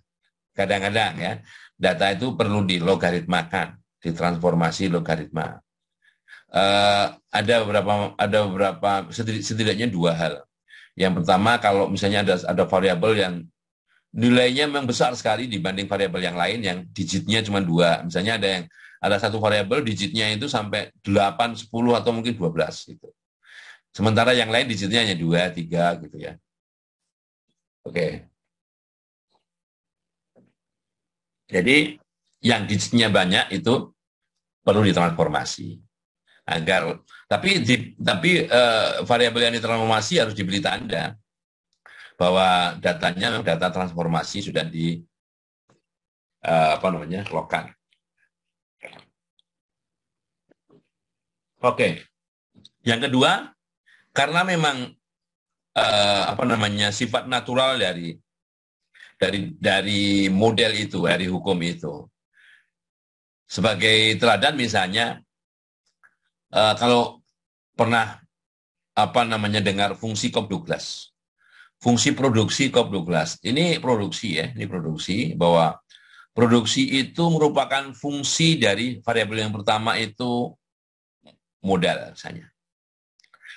Kadang-kadang ya, data itu perlu dilogaritmakan, ditransformasi logaritma. Uh, ada beberapa ada beberapa setidaknya dua hal. Yang pertama kalau misalnya ada ada variabel yang nilainya memang besar sekali dibanding variabel yang lain yang digitnya cuma dua. Misalnya ada yang ada satu variabel digitnya itu sampai 8, 10 atau mungkin 12 gitu. Sementara yang lain digitnya hanya dua, tiga gitu ya. Oke. Jadi yang digitnya banyak itu perlu ditransformasi agar tapi di, tapi eh, variabel yang ditransformasi harus diberi tanda bahwa datanya data transformasi sudah di eh, apa namanya lokan. Oke. Okay. Yang kedua, karena memang uh, apa namanya sifat natural dari dari dari model itu, dari hukum itu. Sebagai teladan misalnya, uh, kalau pernah apa namanya dengar fungsi Cobb Douglas, fungsi produksi Cobb Douglas. Ini produksi ya, ini produksi bahwa produksi itu merupakan fungsi dari variabel yang pertama itu modal misalnya.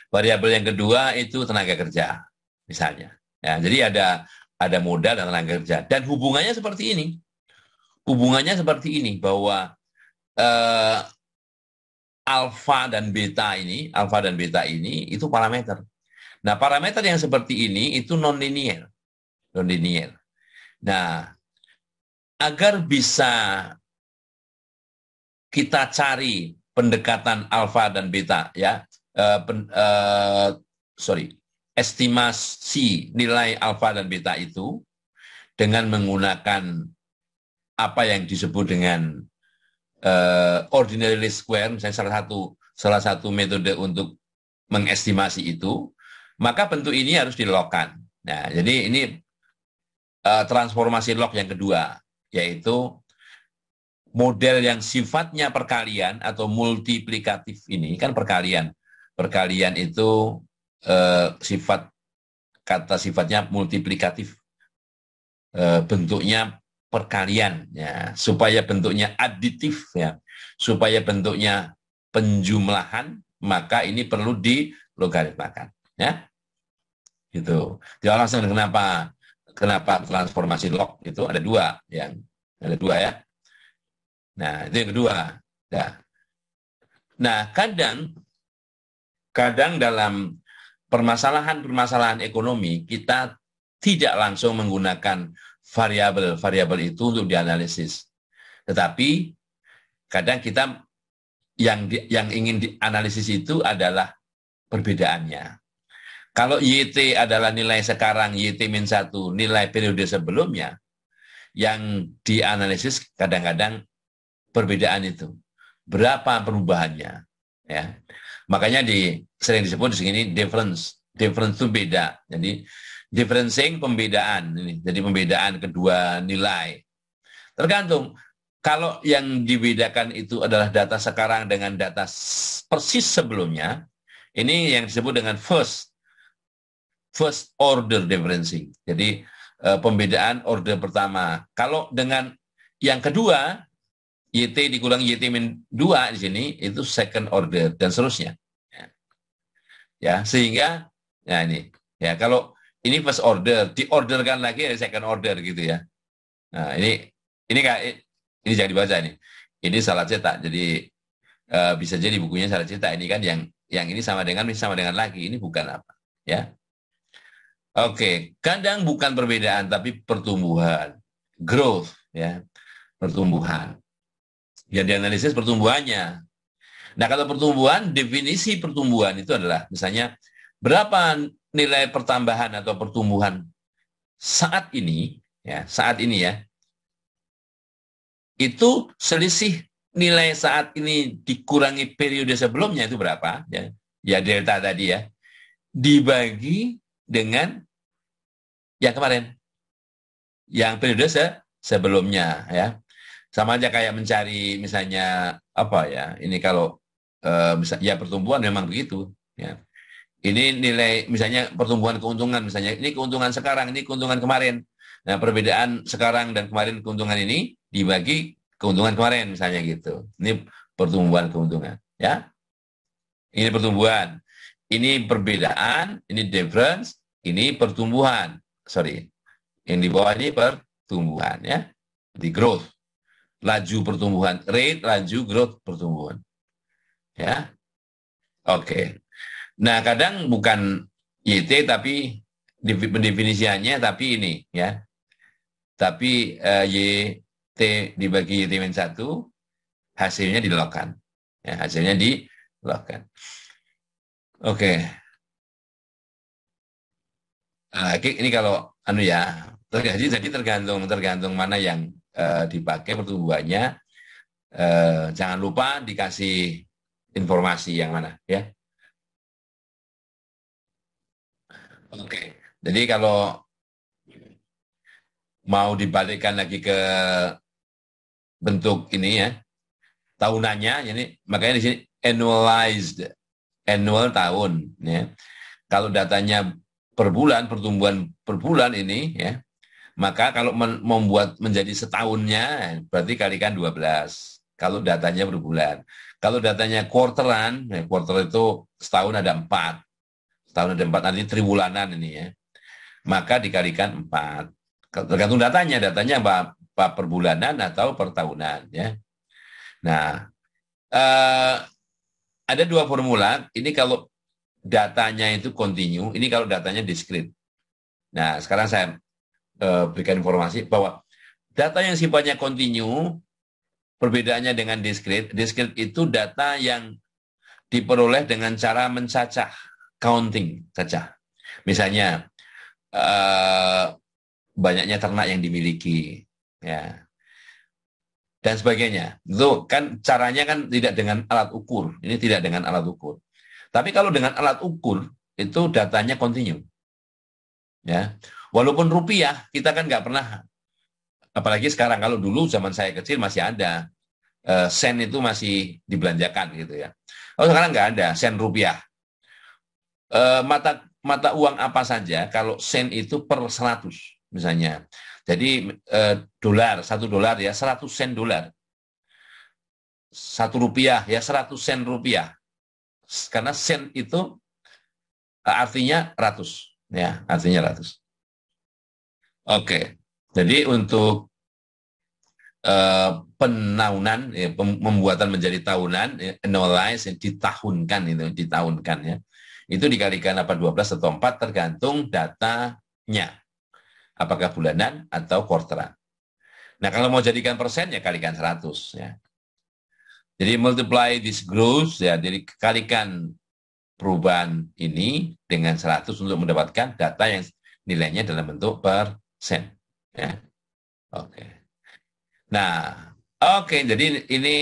Variabel yang kedua itu tenaga kerja, misalnya. Ya, jadi ada ada modal dan tenaga kerja dan hubungannya seperti ini. Hubungannya seperti ini bahwa eh, alfa dan beta ini, alfa dan beta ini itu parameter. Nah, parameter yang seperti ini itu non nonlinier. Nonlinier. Nah, agar bisa kita cari pendekatan alfa dan beta ya Eh, pen, uh, sorry estimasi nilai alfa dan beta itu dengan menggunakan apa yang disebut dengan uh, ordinary least square, misalnya salah satu salah satu metode untuk mengestimasi itu, maka bentuk ini harus dilokan Nah, jadi ini uh, transformasi log yang kedua, yaitu model yang sifatnya perkalian atau multiplikatif ini kan perkalian perkalian itu eh, sifat kata sifatnya multiplikatif eh, bentuknya perkalian ya supaya bentuknya aditif ya supaya bentuknya penjumlahan maka ini perlu di dilogaritmakan ya gitu jadi alasan kenapa kenapa transformasi log itu ada dua yang ada dua ya nah itu yang kedua ya. nah kadang kadang dalam permasalahan-permasalahan ekonomi kita tidak langsung menggunakan variabel-variabel itu untuk dianalisis. Tetapi kadang kita yang di, yang ingin dianalisis itu adalah perbedaannya. Kalau YT adalah nilai sekarang, YT min 1, nilai periode sebelumnya, yang dianalisis kadang-kadang perbedaan itu. Berapa perubahannya? ya Makanya di, sering disebut di sini difference. Difference itu beda. Jadi differencing pembedaan. Ini. Jadi pembedaan kedua nilai. Tergantung. Kalau yang dibedakan itu adalah data sekarang dengan data persis sebelumnya, ini yang disebut dengan first first order differencing. Jadi eh, pembedaan order pertama. Kalau dengan yang kedua, YT dikurang YT min 2 di sini itu second order dan seterusnya. Ya, ya sehingga ya ini ya kalau ini first order diorderkan lagi ya second order gitu ya. Nah, ini ini kayak ini jadi baca ini. Ini salah cetak. Jadi e, bisa jadi bukunya salah cetak. Ini kan yang yang ini sama dengan ini sama dengan lagi. Ini bukan apa, ya. Oke, okay. kadang bukan perbedaan tapi pertumbuhan, growth ya, pertumbuhan biar ya, dianalisis pertumbuhannya. Nah, kalau pertumbuhan, definisi pertumbuhan itu adalah misalnya berapa nilai pertambahan atau pertumbuhan saat ini, ya, saat ini ya. Itu selisih nilai saat ini dikurangi periode sebelumnya itu berapa? Ya, ya delta tadi ya. Dibagi dengan yang kemarin. Yang periode se sebelumnya ya. Sama aja kayak mencari misalnya apa ya, ini kalau eh, ya pertumbuhan memang begitu. Ya. Ini nilai misalnya pertumbuhan keuntungan misalnya, ini keuntungan sekarang, ini keuntungan kemarin. Nah perbedaan sekarang dan kemarin keuntungan ini dibagi keuntungan kemarin misalnya gitu. Ini pertumbuhan keuntungan ya. Ini pertumbuhan, ini perbedaan, ini difference, ini pertumbuhan. Sorry, yang di bawah ini pertumbuhan ya, di growth laju pertumbuhan, rate laju growth pertumbuhan. Ya. Oke. Okay. Nah, kadang bukan YT tapi pendefinisiannya tapi ini ya. Tapi uh, eh, YT dibagi YT min 1 hasilnya dilakukan, Ya, hasilnya dilakukan. Oke. Okay. Nah, ini kalau anu ya, jadi tergantung tergantung mana yang Eh, dipakai pertumbuhannya. Eh, jangan lupa dikasih informasi yang mana ya. Oke. Jadi kalau mau dibalikkan lagi ke bentuk ini ya tahunannya ini makanya di sini annualized annual tahun ya kalau datanya per bulan pertumbuhan per bulan ini ya maka kalau men membuat menjadi setahunnya, berarti kalikan 12. Kalau datanya berbulan. Kalau datanya quarteran, ya quarter itu setahun ada empat. Setahun ada empat, nanti triwulanan ini ya. Maka dikalikan empat. Tergantung datanya, datanya apa, apa per bulanan atau per tahunan ya. Nah, eh, ada dua formula. Ini kalau datanya itu kontinu, ini kalau datanya diskrit. Nah, sekarang saya uh, berikan informasi bahwa data yang sifatnya kontinu perbedaannya dengan diskrit. Diskrit itu data yang diperoleh dengan cara mencacah, counting, saja Misalnya uh, banyaknya ternak yang dimiliki, ya dan sebagainya. Itu kan caranya kan tidak dengan alat ukur. Ini tidak dengan alat ukur. Tapi kalau dengan alat ukur itu datanya kontinu. Ya. Walaupun rupiah, kita kan nggak pernah, apalagi sekarang kalau dulu zaman saya kecil masih ada, eh, sen itu masih dibelanjakan gitu ya. Kalau oh, sekarang nggak ada, sen rupiah. Eh, mata mata uang apa saja kalau sen itu per 100 misalnya. Jadi eh, dolar, satu dolar ya 100 sen dolar. Satu rupiah ya 100 sen rupiah. Karena sen itu artinya ratus, ya, artinya ratus. Oke, jadi untuk uh, penaunan, ya, pembuatan menjadi tahunan, ya, analyze, ya, ditahunkan itu, ditahunkan ya. Itu dikalikan apa 12 atau 4 tergantung datanya. Apakah bulanan atau quarteran. Nah, kalau mau jadikan persen ya kalikan 100 ya. Jadi multiply this growth ya, jadi kalikan perubahan ini dengan 100 untuk mendapatkan data yang nilainya dalam bentuk per Ya. Oke. Okay. Nah, oke. Okay, jadi ini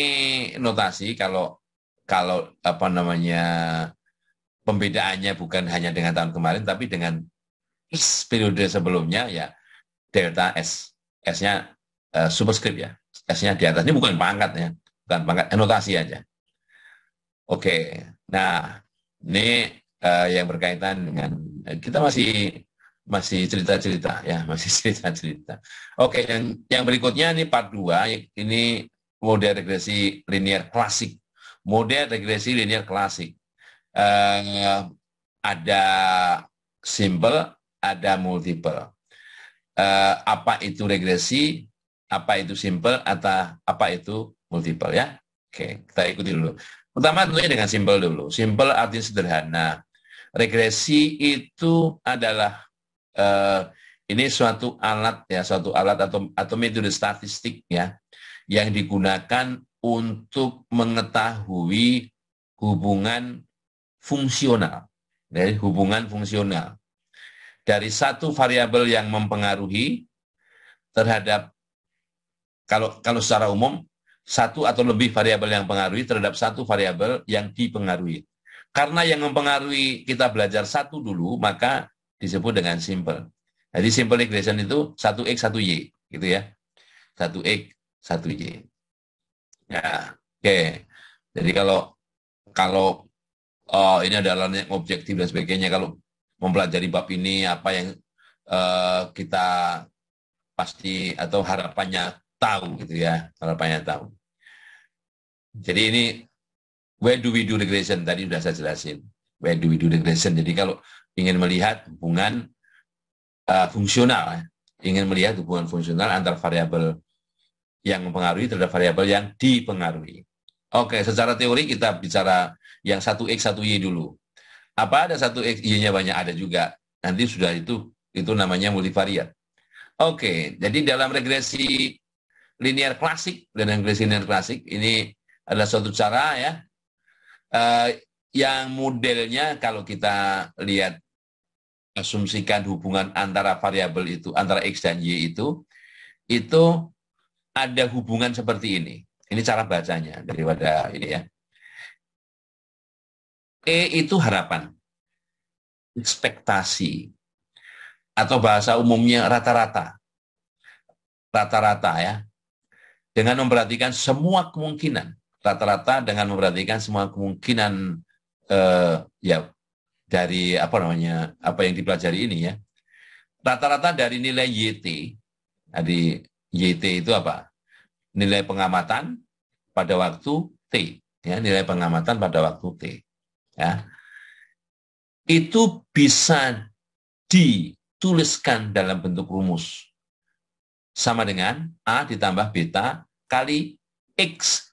notasi kalau kalau apa namanya pembedaannya bukan hanya dengan tahun kemarin, tapi dengan periode sebelumnya ya delta S. S-nya uh, superscript ya. S-nya di atas. Ini bukan pangkat ya. Bukan pangkat, eh, notasi aja. Oke. Okay. Nah, ini uh, yang berkaitan dengan kita masih masih cerita-cerita ya, [laughs] masih cerita-cerita. Oke, yang yang berikutnya ini part 2, ini model regresi linear klasik. Model regresi linear klasik. Eh, ada simple, ada multiple. Eh, apa itu regresi, apa itu simple, atau apa itu multiple ya. Oke, kita ikuti dulu. Pertama tentunya dengan simple dulu. Simple artinya sederhana. Regresi itu adalah Eh, ini suatu alat ya, suatu alat atau atau metode statistik ya yang digunakan untuk mengetahui hubungan fungsional. hubungan fungsional. Dari satu variabel yang mempengaruhi terhadap kalau kalau secara umum satu atau lebih variabel yang pengaruhi terhadap satu variabel yang dipengaruhi. Karena yang mempengaruhi kita belajar satu dulu, maka disebut dengan simple. Jadi simple regression itu 1x 1y gitu ya. 1x 1y. Ya, oke. Okay. Jadi kalau kalau oh, ini adalah yang objektif dan sebagainya kalau mempelajari bab ini apa yang uh, kita pasti atau harapannya tahu gitu ya, harapannya tahu. Jadi ini where do we do regression tadi sudah saya jelasin. Where do we do regression? Jadi kalau ingin melihat hubungan uh, fungsional, ya. ingin melihat hubungan fungsional antar variabel yang mempengaruhi terhadap variabel yang dipengaruhi. Oke, secara teori kita bicara yang satu x satu y dulu. Apa ada satu x y-nya banyak ada juga. Nanti sudah itu itu namanya multivariat. Oke, jadi dalam regresi linear klasik dan regresi linear klasik ini adalah suatu cara ya uh, yang modelnya kalau kita lihat asumsikan hubungan antara variabel itu, antara X dan Y itu, itu ada hubungan seperti ini. Ini cara bacanya daripada ini ya. E itu harapan, ekspektasi, atau bahasa umumnya rata-rata. Rata-rata ya. Dengan memperhatikan semua kemungkinan. Rata-rata dengan memperhatikan semua kemungkinan eh, ya dari apa namanya apa yang dipelajari ini ya rata-rata dari nilai YT dari YT itu apa nilai pengamatan pada waktu T ya nilai pengamatan pada waktu T ya itu bisa dituliskan dalam bentuk rumus sama dengan A ditambah beta kali X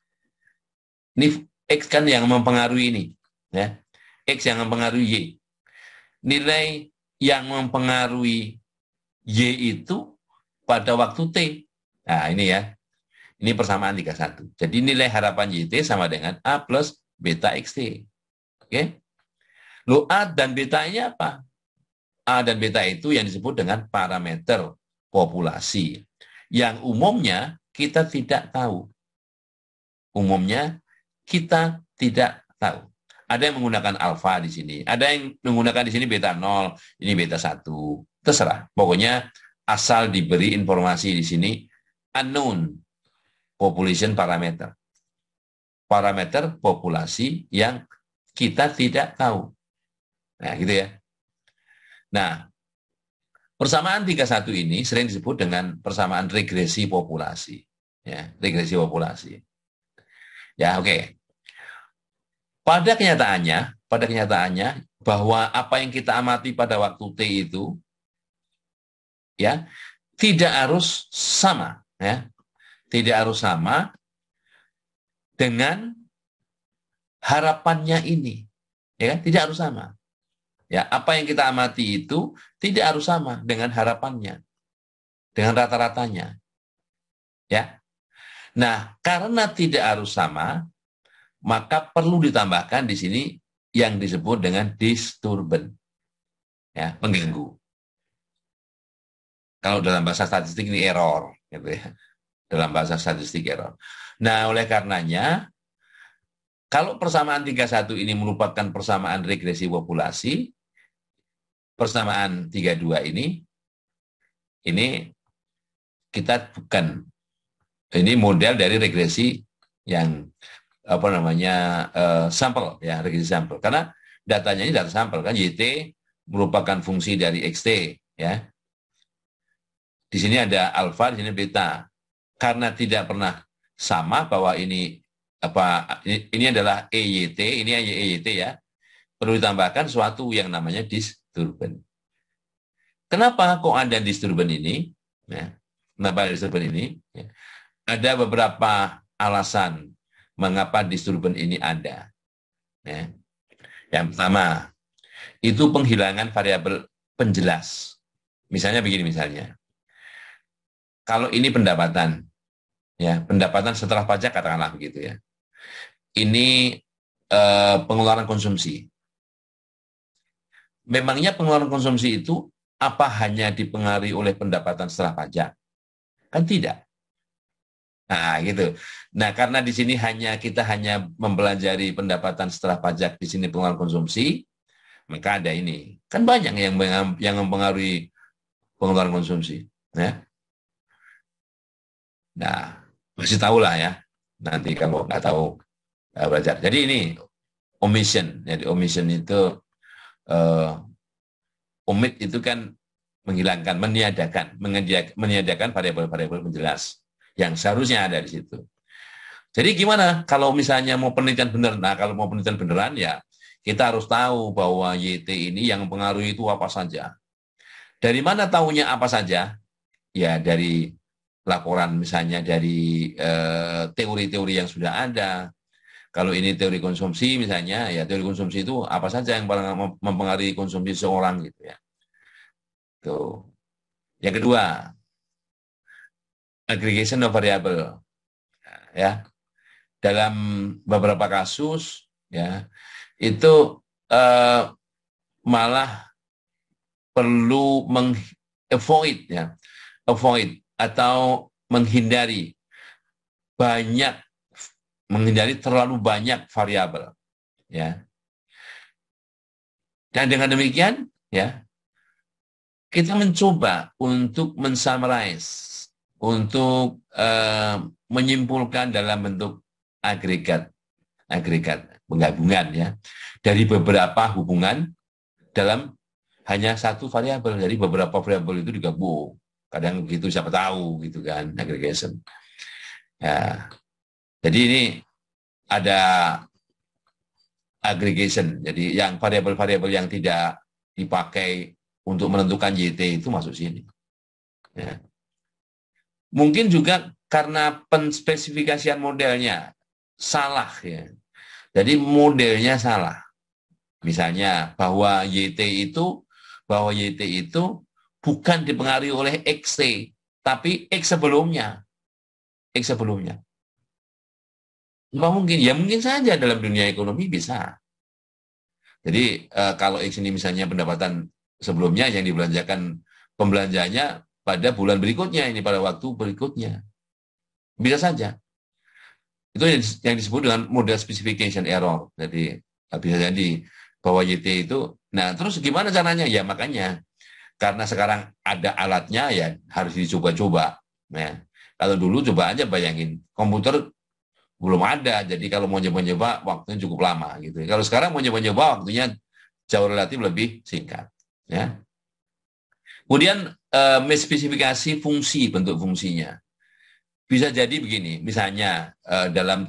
ini X kan yang mempengaruhi ini ya X yang mempengaruhi Y. Nilai yang mempengaruhi Y itu pada waktu T. Nah, ini ya. Ini persamaan 31. Jadi nilai harapan YT sama dengan A plus beta XT. Oke? Okay? A dan beta betanya apa? A dan beta itu yang disebut dengan parameter populasi. Yang umumnya kita tidak tahu. Umumnya kita tidak tahu. Ada yang menggunakan alfa di sini, ada yang menggunakan di sini beta 0, ini beta 1. Terserah. Pokoknya asal diberi informasi di sini unknown population parameter. Parameter populasi yang kita tidak tahu. Nah, gitu ya. Nah, persamaan 31 ini sering disebut dengan persamaan regresi populasi. Ya, regresi populasi. Ya, oke. Okay. Pada kenyataannya, pada kenyataannya bahwa apa yang kita amati pada waktu T itu ya tidak harus sama ya. Tidak harus sama dengan harapannya ini. Ya kan? Tidak harus sama. Ya, apa yang kita amati itu tidak harus sama dengan harapannya. Dengan rata-ratanya. Ya. Nah, karena tidak harus sama, maka perlu ditambahkan di sini yang disebut dengan disturban, ya, pengganggu. Kalau dalam bahasa statistik ini error, gitu ya. Dalam bahasa statistik error. Nah, oleh karenanya, kalau persamaan 31 ini merupakan persamaan regresi populasi, persamaan 32 ini, ini kita bukan, ini model dari regresi yang apa namanya uh, eh, sampel ya regisi sampel karena datanya ini data sampel kan YT merupakan fungsi dari XT ya di sini ada alfa di sini beta karena tidak pernah sama bahwa ini apa ini, ini adalah EYT ini hanya EYT ya perlu ditambahkan suatu yang namanya disturban kenapa kok ada disturban ini ya kenapa ada disturban ini ya. ada beberapa alasan mengapa disturban ini ada. Ya. Yang pertama, itu penghilangan variabel penjelas. Misalnya begini misalnya. Kalau ini pendapatan, ya pendapatan setelah pajak katakanlah begitu ya. Ini eh, pengeluaran konsumsi. Memangnya pengeluaran konsumsi itu apa hanya dipengaruhi oleh pendapatan setelah pajak? Kan tidak. Nah, gitu. Nah, karena di sini hanya kita hanya mempelajari pendapatan setelah pajak di sini pengeluaran konsumsi, maka ada ini. Kan banyak yang yang mempengaruhi pengeluaran konsumsi, ya. Nah, masih tahu lah ya. Nanti kamu nggak tahu uh, belajar. Jadi ini omission. Jadi omission itu uh, omit itu kan menghilangkan, meniadakan, meniadakan variabel-variabel penjelas yang seharusnya ada di situ. Jadi gimana kalau misalnya mau penelitian benar? Nah, kalau mau penelitian beneran ya kita harus tahu bahwa YT ini yang mempengaruhi itu apa saja. Dari mana tahunya apa saja? Ya dari laporan misalnya dari eh, teori-teori yang sudah ada. Kalau ini teori konsumsi misalnya, ya teori konsumsi itu apa saja yang paling mempengaruhi konsumsi seorang gitu ya. Tuh. Yang kedua, aggregation of variable. Ya. Dalam beberapa kasus ya, itu eh, malah perlu meng avoid ya. Avoid atau menghindari banyak menghindari terlalu banyak variabel ya. Dan dengan demikian ya kita mencoba untuk mensummarize untuk uh, menyimpulkan dalam bentuk agregat, agregat penggabungan ya dari beberapa hubungan dalam hanya satu variabel dari beberapa variabel itu digabung. Kadang begitu siapa tahu gitu kan aggregation. Ya. Jadi ini ada aggregation. Jadi yang variabel-variabel yang tidak dipakai untuk menentukan YT itu masuk sini. Ya. Mungkin juga karena penspesifikasian modelnya salah ya. Jadi modelnya salah. Misalnya bahwa YT itu bahwa YT itu bukan dipengaruhi oleh XT, tapi X sebelumnya. X sebelumnya. Apa mungkin? Ya mungkin saja dalam dunia ekonomi bisa. Jadi eh, kalau X ini misalnya pendapatan sebelumnya yang dibelanjakan pembelanjanya pada bulan berikutnya ini pada waktu berikutnya bisa saja itu yang disebut dengan model specification error jadi bisa jadi bahwa YT itu nah terus gimana caranya ya makanya karena sekarang ada alatnya ya harus dicoba-coba ya kalau dulu coba aja bayangin komputer belum ada jadi kalau mau nyoba-nyoba waktunya cukup lama gitu kalau sekarang mau nyoba-nyoba waktunya jauh relatif lebih singkat ya kemudian uh, fungsi bentuk fungsinya. Bisa jadi begini, misalnya uh, dalam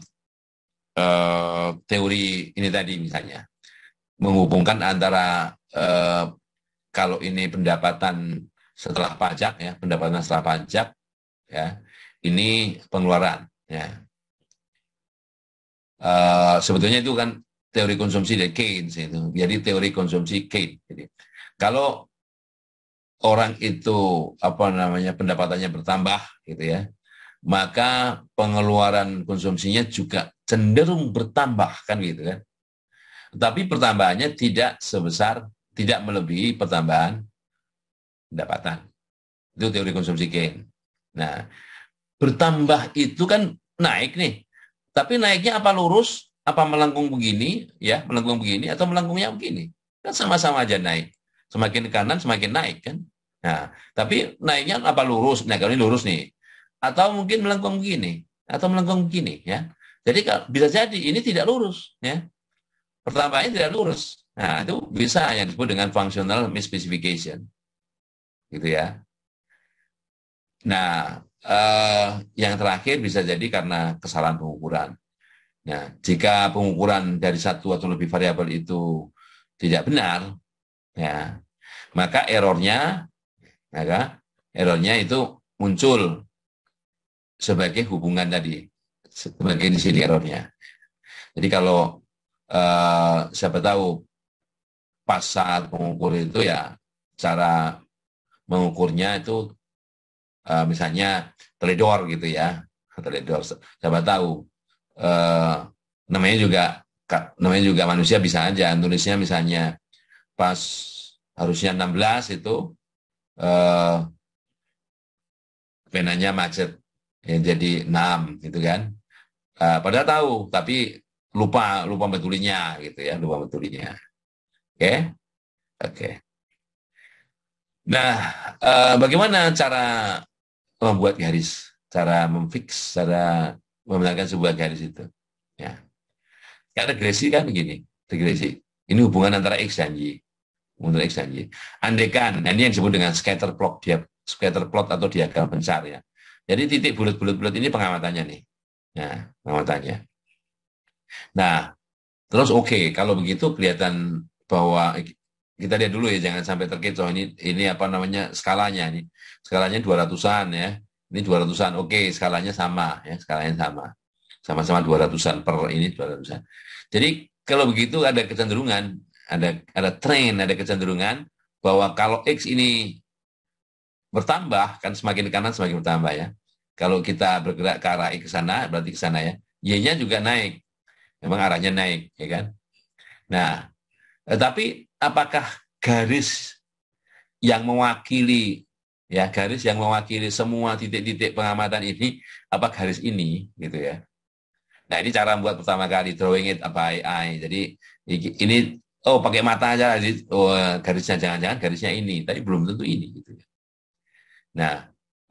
uh, teori ini tadi misalnya menghubungkan antara uh, kalau ini pendapatan setelah pajak ya, pendapatan setelah pajak ya, ini pengeluaran ya. Uh, sebetulnya itu kan teori konsumsi dari Keynes itu. Jadi teori konsumsi Keynes. Jadi kalau orang itu apa namanya pendapatannya bertambah gitu ya, maka pengeluaran konsumsinya juga cenderung bertambah kan gitu kan. Tapi pertambahannya tidak sebesar tidak melebihi pertambahan pendapatan. Itu teori konsumsi gain. Nah, bertambah itu kan naik nih. Tapi naiknya apa lurus, apa melengkung begini, ya melengkung begini, atau melengkungnya begini. Kan sama-sama aja naik. Semakin kanan semakin naik kan. Nah, tapi naiknya apa lurus? Nah, kalau ini lurus nih. Atau mungkin melengkung begini, atau melengkung begini ya. Jadi bisa jadi ini tidak lurus ya. ini tidak lurus. Nah, itu bisa yang disebut dengan functional misspecification. Gitu ya. Nah, eh, yang terakhir bisa jadi karena kesalahan pengukuran. Nah, jika pengukuran dari satu atau lebih variabel itu tidak benar, ya, maka errornya maka ya errornya itu muncul sebagai hubungan tadi sebagai di sini errornya. Jadi kalau eh, siapa tahu pas saat mengukur itu ya cara mengukurnya itu eh, misalnya teledor gitu ya teledor siapa tahu eh, namanya juga namanya juga manusia bisa aja Tulisnya misalnya pas harusnya 16 itu Eh, penanya macet ya jadi enam gitu kan uh, padahal tahu tapi lupa lupa betulinya gitu ya lupa betulinya oke okay? oke okay. nah uh, bagaimana cara membuat garis cara memfix cara membenarkan sebuah garis itu ya karena regresi kan begini regresi ini hubungan antara x dan y untuk X dan Y. Ya. Andekan, nah ini yang disebut dengan scatter plot, dia, scatter plot atau diagram besar ya. Jadi titik bulat-bulat ini pengamatannya nih. Nah, pengamatannya. Nah, terus oke, okay, kalau begitu kelihatan bahwa kita lihat dulu ya, jangan sampai terkecoh. Ini ini apa namanya skalanya nih. Skalanya 200-an ya. Ini 200-an, oke, okay, skalanya sama ya, skalanya sama. Sama-sama 200-an per ini 200-an. Jadi kalau begitu ada kecenderungan ada ada tren, ada kecenderungan bahwa kalau X ini bertambah, kan semakin ke kanan semakin bertambah ya. Kalau kita bergerak ke arah ke sana, berarti ke sana ya. Y-nya juga naik. Memang arahnya naik, ya kan? Nah, eh, tapi apakah garis yang mewakili ya garis yang mewakili semua titik-titik pengamatan ini apa garis ini gitu ya. Nah, ini cara membuat pertama kali drawing it apa AI. Jadi ini oh pakai mata aja oh, garisnya jangan-jangan garisnya ini tapi belum tentu ini gitu ya nah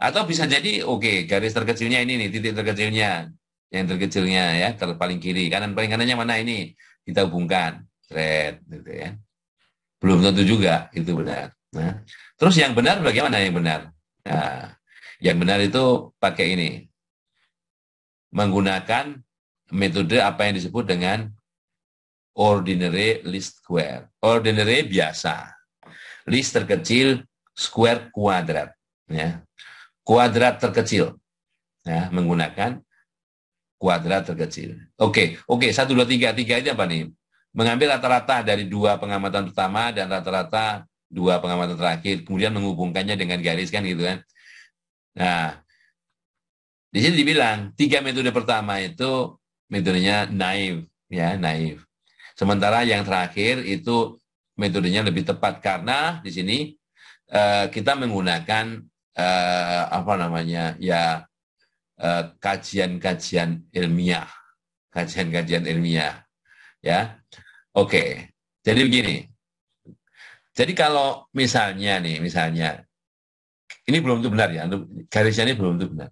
atau bisa jadi oke okay, garis terkecilnya ini nih titik terkecilnya yang terkecilnya ya terpaling kiri kanan paling kanannya mana ini kita hubungkan Red gitu ya belum tentu juga itu benar nah terus yang benar bagaimana yang benar nah yang benar itu pakai ini menggunakan metode apa yang disebut dengan ordinary least square. Ordinary biasa. Least terkecil, square kuadrat. Ya. Kuadrat terkecil. Ya, menggunakan kuadrat terkecil. Oke, okay, oke, okay, satu, dua, tiga. Tiga ini apa nih? Mengambil rata-rata dari dua pengamatan pertama dan rata-rata dua pengamatan terakhir, kemudian menghubungkannya dengan garis kan gitu kan. Nah, di sini dibilang tiga metode pertama itu metodenya naif, ya naif. Sementara yang terakhir itu metodenya lebih tepat karena di sini uh, kita menggunakan uh, apa namanya ya eh, kajian-kajian ilmiah, kajian-kajian ilmiah, ya. Oke, jadi begini. Jadi kalau misalnya nih, misalnya ini belum tentu benar ya, garisnya ini belum tentu benar.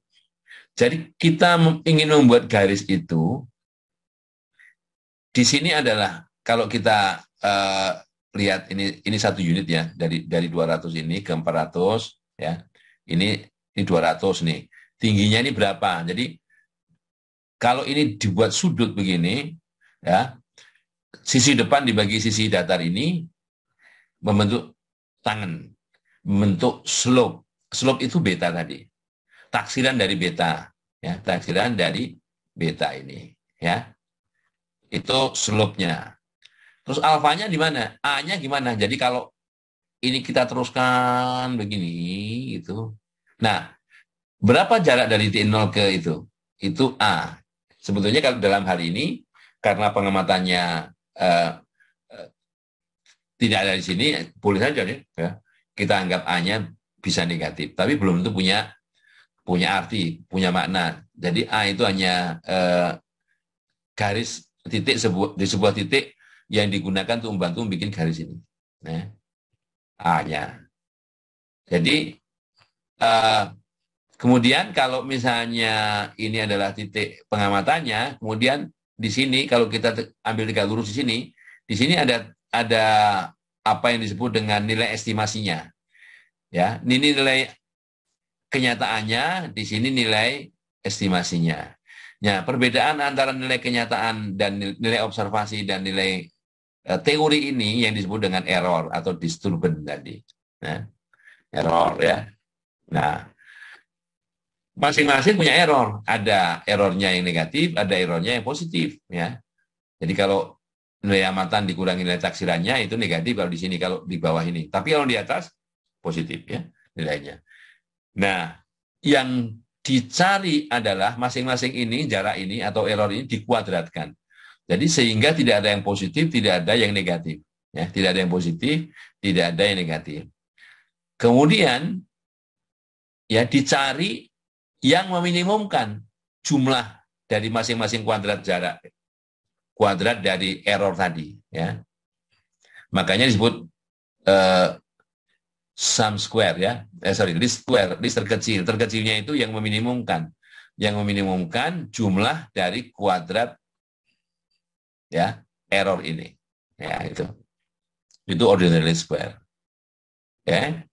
Jadi kita ingin membuat garis itu di sini adalah kalau kita uh, lihat ini ini satu unit ya dari dari 200 ini ke 400 ya. Ini ini 200 nih. Tingginya ini berapa? Jadi kalau ini dibuat sudut begini ya. Sisi depan dibagi sisi datar ini membentuk tangan, membentuk slope. Slope itu beta tadi. Taksiran dari beta ya, taksiran dari beta ini ya. Itu slope-nya. Terus alfanya di mana? A-nya gimana? Jadi kalau ini kita teruskan begini itu, Nah, berapa jarak dari T0 ke itu? Itu A. Sebetulnya kalau dalam hal ini karena pengamatannya uh, uh, tidak ada di sini, boleh saja nih, ya. Kita anggap A-nya bisa negatif, tapi belum tentu punya punya arti, punya makna. Jadi A itu hanya uh, garis titik sebuah, di sebuah titik yang digunakan untuk membantu bikin garis ini. Nah, A-nya. Ah, Jadi uh, kemudian kalau misalnya ini adalah titik pengamatannya, kemudian di sini kalau kita ambil tiga lurus di sini, di sini ada ada apa yang disebut dengan nilai estimasinya. Ya, ini nilai kenyataannya, di sini nilai estimasinya. Ya, perbedaan antara nilai kenyataan dan nilai observasi dan nilai eh, teori ini yang disebut dengan error atau disturbance tadi. Nah, error ya. Nah, masing-masing punya error. Ada errornya yang negatif, ada errornya yang positif ya. Jadi kalau nilai amatan dikurangi nilai taksirannya itu negatif kalau di sini kalau di bawah ini. Tapi kalau di atas positif ya nilainya. Nah, yang dicari adalah masing-masing ini jarak ini atau error ini dikuadratkan. Jadi sehingga tidak ada yang positif, tidak ada yang negatif. Ya, tidak ada yang positif, tidak ada yang negatif. Kemudian ya dicari yang meminimumkan jumlah dari masing-masing kuadrat jarak kuadrat dari error tadi ya makanya disebut eh, sum square ya, eh sorry, list square, list terkecil. Terkecilnya itu yang meminimumkan. Yang meminimumkan jumlah dari kuadrat ya error ini. Ya, itu. Itu ordinary square. Ya.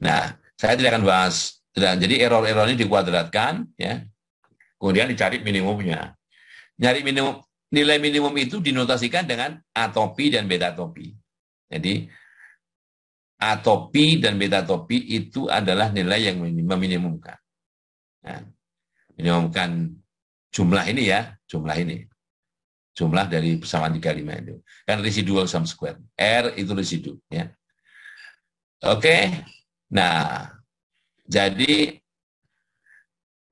Nah, saya tidak akan bahas dan jadi error-error ini dikuadratkan ya. Kemudian dicari minimumnya. Nyari minimum nilai minimum itu dinotasikan dengan atopi dan beta topi Jadi atopi dan beta topi itu adalah nilai yang meminimumkan. Nah, ya. minimumkan jumlah ini ya, jumlah ini. Jumlah dari persamaan 35 itu. Kan residual sum square. R itu residu. ya. Oke, nah jadi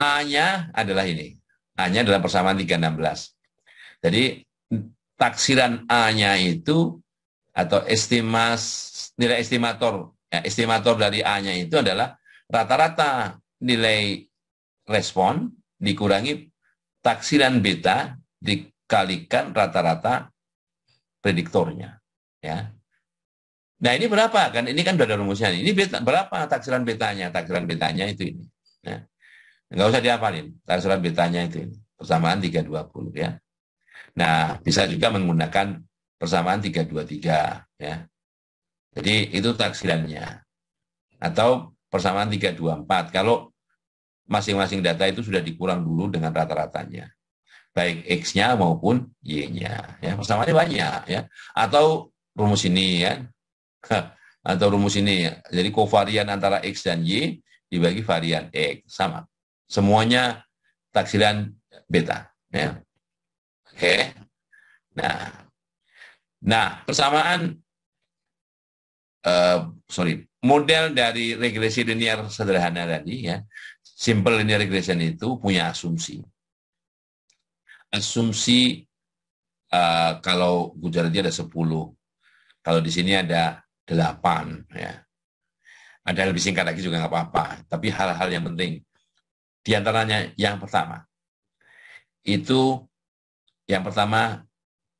A-nya adalah ini. A-nya adalah persamaan 316. Jadi taksiran A-nya itu atau estimasi nilai estimator. Ya, estimator dari A-nya itu adalah rata-rata nilai respon dikurangi taksiran beta dikalikan rata-rata prediktornya. Ya. Nah ini berapa kan? Ini kan sudah ada rumusnya. Ini beta, berapa taksiran betanya? Taksiran betanya itu ini. Ya. Nggak usah dihafalin. Taksiran betanya itu ini. Persamaan 320 ya. Nah bisa juga menggunakan persamaan 323 ya. Jadi itu taksirannya. Atau persamaan 324. Kalau masing-masing data itu sudah dikurang dulu dengan rata-ratanya. Baik X-nya maupun Y-nya. Ya, persamaannya banyak. ya Atau rumus ini ya. [laughs] Atau rumus ini ya. Jadi kovarian antara X dan Y dibagi varian X. Sama. Semuanya taksiran beta. Ya. Oke. Nah, nah persamaan uh, sorry model dari regresi linear sederhana tadi ya simple linear regression itu punya asumsi asumsi uh, kalau dia ada 10 kalau di sini ada 8 ya ada lebih singkat lagi juga nggak apa-apa tapi hal-hal yang penting di antaranya yang pertama itu yang pertama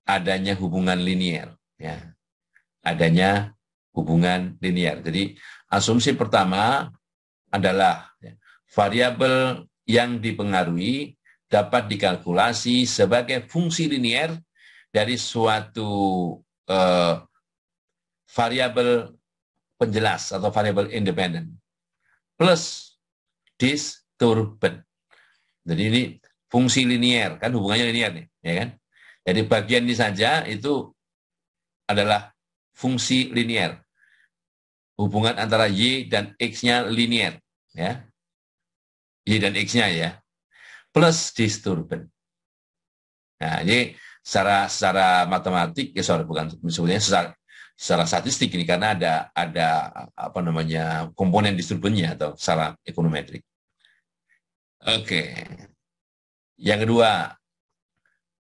adanya hubungan linier ya adanya hubungan linear. Jadi asumsi pertama adalah variabel yang dipengaruhi dapat dikalkulasi sebagai fungsi linier dari suatu uh, variabel penjelas atau variabel independen plus disturbance. Jadi ini fungsi linier kan hubungannya linier nih, ya kan? Jadi bagian ini saja itu adalah fungsi linier. Hubungan antara Y dan X-nya linier. Ya. Y dan X-nya ya. Plus disturban. Nah, ini secara secara matematik, ya sorry, bukan sebetulnya secara, secara statistik ini karena ada ada apa namanya komponen disturbannya atau secara ekonometrik. Oke. Okay. Yang kedua,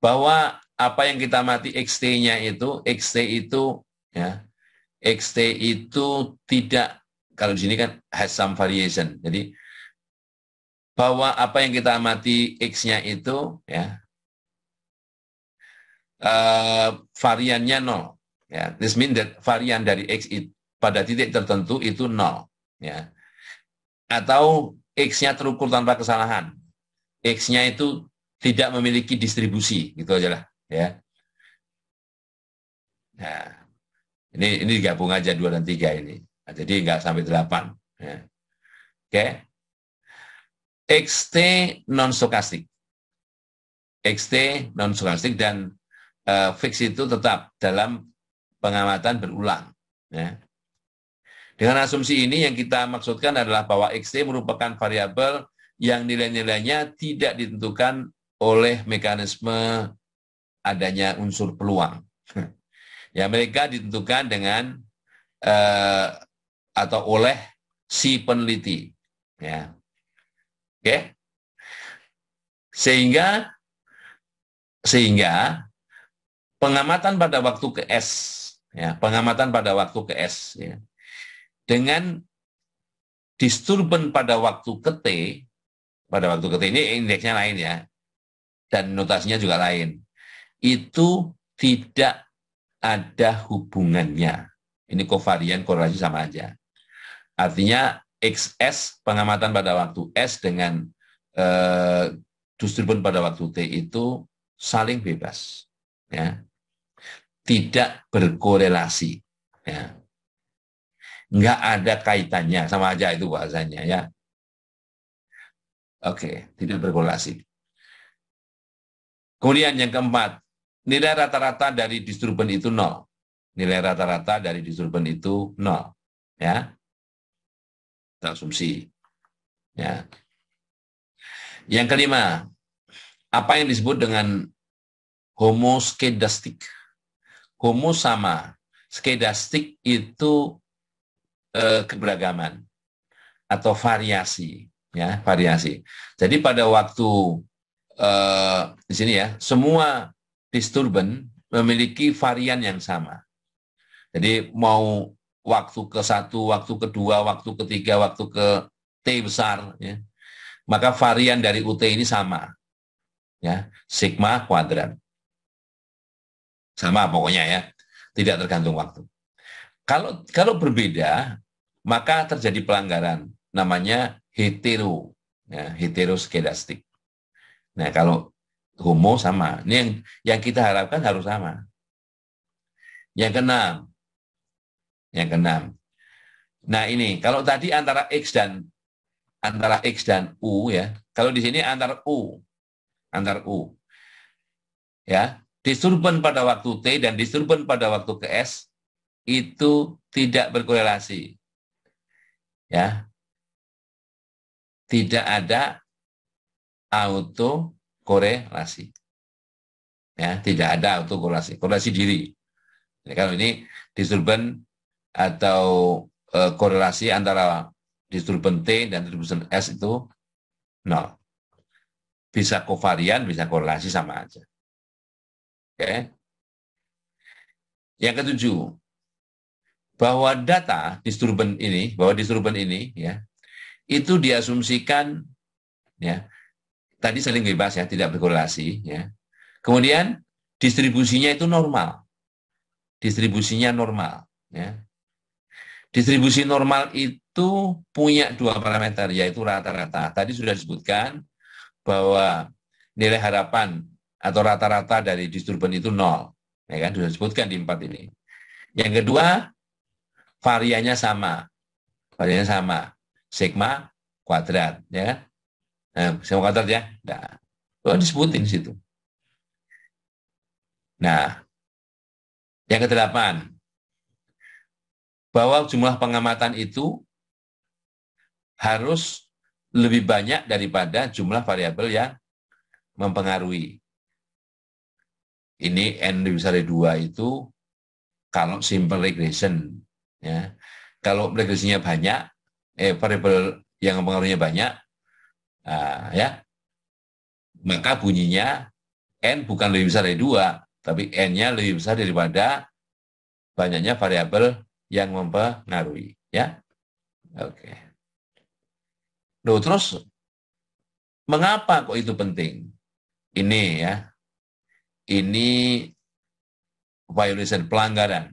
bahwa apa yang kita mati XT-nya itu, XT itu ya xt itu tidak kalau di sini kan has some variation jadi bahwa apa yang kita amati x-nya itu ya uh, variannya nol ya this mean that varian dari x itu pada titik tertentu itu nol ya atau x-nya terukur tanpa kesalahan x-nya itu tidak memiliki distribusi gitu aja lah ya nah ini ini digabung aja dua dan tiga ini. Nah, jadi nggak sampai delapan. Ya. Oke. Okay. XT non stokastik. XT non stokastik dan uh, fix itu tetap dalam pengamatan berulang. Ya. Dengan asumsi ini yang kita maksudkan adalah bahwa XT merupakan variabel yang nilai-nilainya tidak ditentukan oleh mekanisme adanya unsur peluang. [laughs] Ya mereka ditentukan dengan eh, atau oleh si peneliti. Ya. Oke. Sehingga sehingga pengamatan pada waktu ke S ya, pengamatan pada waktu ke S ya. Dengan disturban pada waktu ke T pada waktu ke T ini indeksnya lain ya dan notasinya juga lain. Itu tidak ada hubungannya. Ini kovarian korelasi sama aja. Artinya XS pengamatan pada waktu S dengan eh, pun pada waktu T itu saling bebas. Ya. Tidak berkorelasi. Ya. Nggak ada kaitannya, sama aja itu bahasanya ya. Oke, tidak berkorelasi. Kemudian yang keempat, Nilai rata-rata dari disturban itu nol. Nilai rata-rata dari disturban itu nol. Ya, kita asumsi. Ya. Yang kelima, apa yang disebut dengan homo skedastik? Homo sama, skedastik itu eh, keberagaman atau variasi, ya variasi. Jadi pada waktu eh, di sini ya, semua disturban memiliki varian yang sama. Jadi mau waktu ke satu, waktu kedua, waktu ketiga, waktu ke T besar, ya, maka varian dari UT ini sama. Ya, sigma kuadran. Sama pokoknya ya, tidak tergantung waktu. Kalau kalau berbeda, maka terjadi pelanggaran namanya hetero, ya, heteroskedastik. Nah, kalau homo sama. Ini yang, yang kita harapkan harus sama. Yang keenam, yang keenam. Nah ini kalau tadi antara x dan antara x dan u ya, kalau di sini antar u, antar u, ya disturban pada waktu t dan disturban pada waktu ke s itu tidak berkorelasi, ya tidak ada auto korelasi. Ya, tidak ada untuk korelasi, korelasi diri. Jadi kalau ini disturban atau e, korelasi antara disturban T dan disturban S itu nol. Bisa kovarian, bisa korelasi sama aja. Oke. Yang ketujuh, bahwa data disturban ini, bahwa disturban ini ya, itu diasumsikan ya tadi saling bebas ya, tidak berkorelasi ya. Kemudian distribusinya itu normal. Distribusinya normal ya. Distribusi normal itu punya dua parameter yaitu rata-rata. Tadi sudah disebutkan bahwa nilai harapan atau rata-rata dari disturban itu nol. Ya kan sudah disebutkan di empat ini. Yang kedua variannya sama, variannya sama, sigma kuadrat, ya kan? Nah, saya mau kata ya, nah, oh, itu disebutin di situ. Nah, yang kedelapan, bahwa jumlah pengamatan itu harus lebih banyak daripada jumlah variabel yang mempengaruhi. Ini n lebih besar dari dua itu kalau simple regression. Ya. Kalau regresinya banyak, eh, variabel yang mempengaruhinya banyak, Nah, ya. Maka bunyinya n bukan lebih besar dari dua, tapi n-nya lebih besar daripada banyaknya variabel yang mempengaruhi, ya. Oke. Loh, terus mengapa kok itu penting? Ini ya. Ini violation pelanggaran.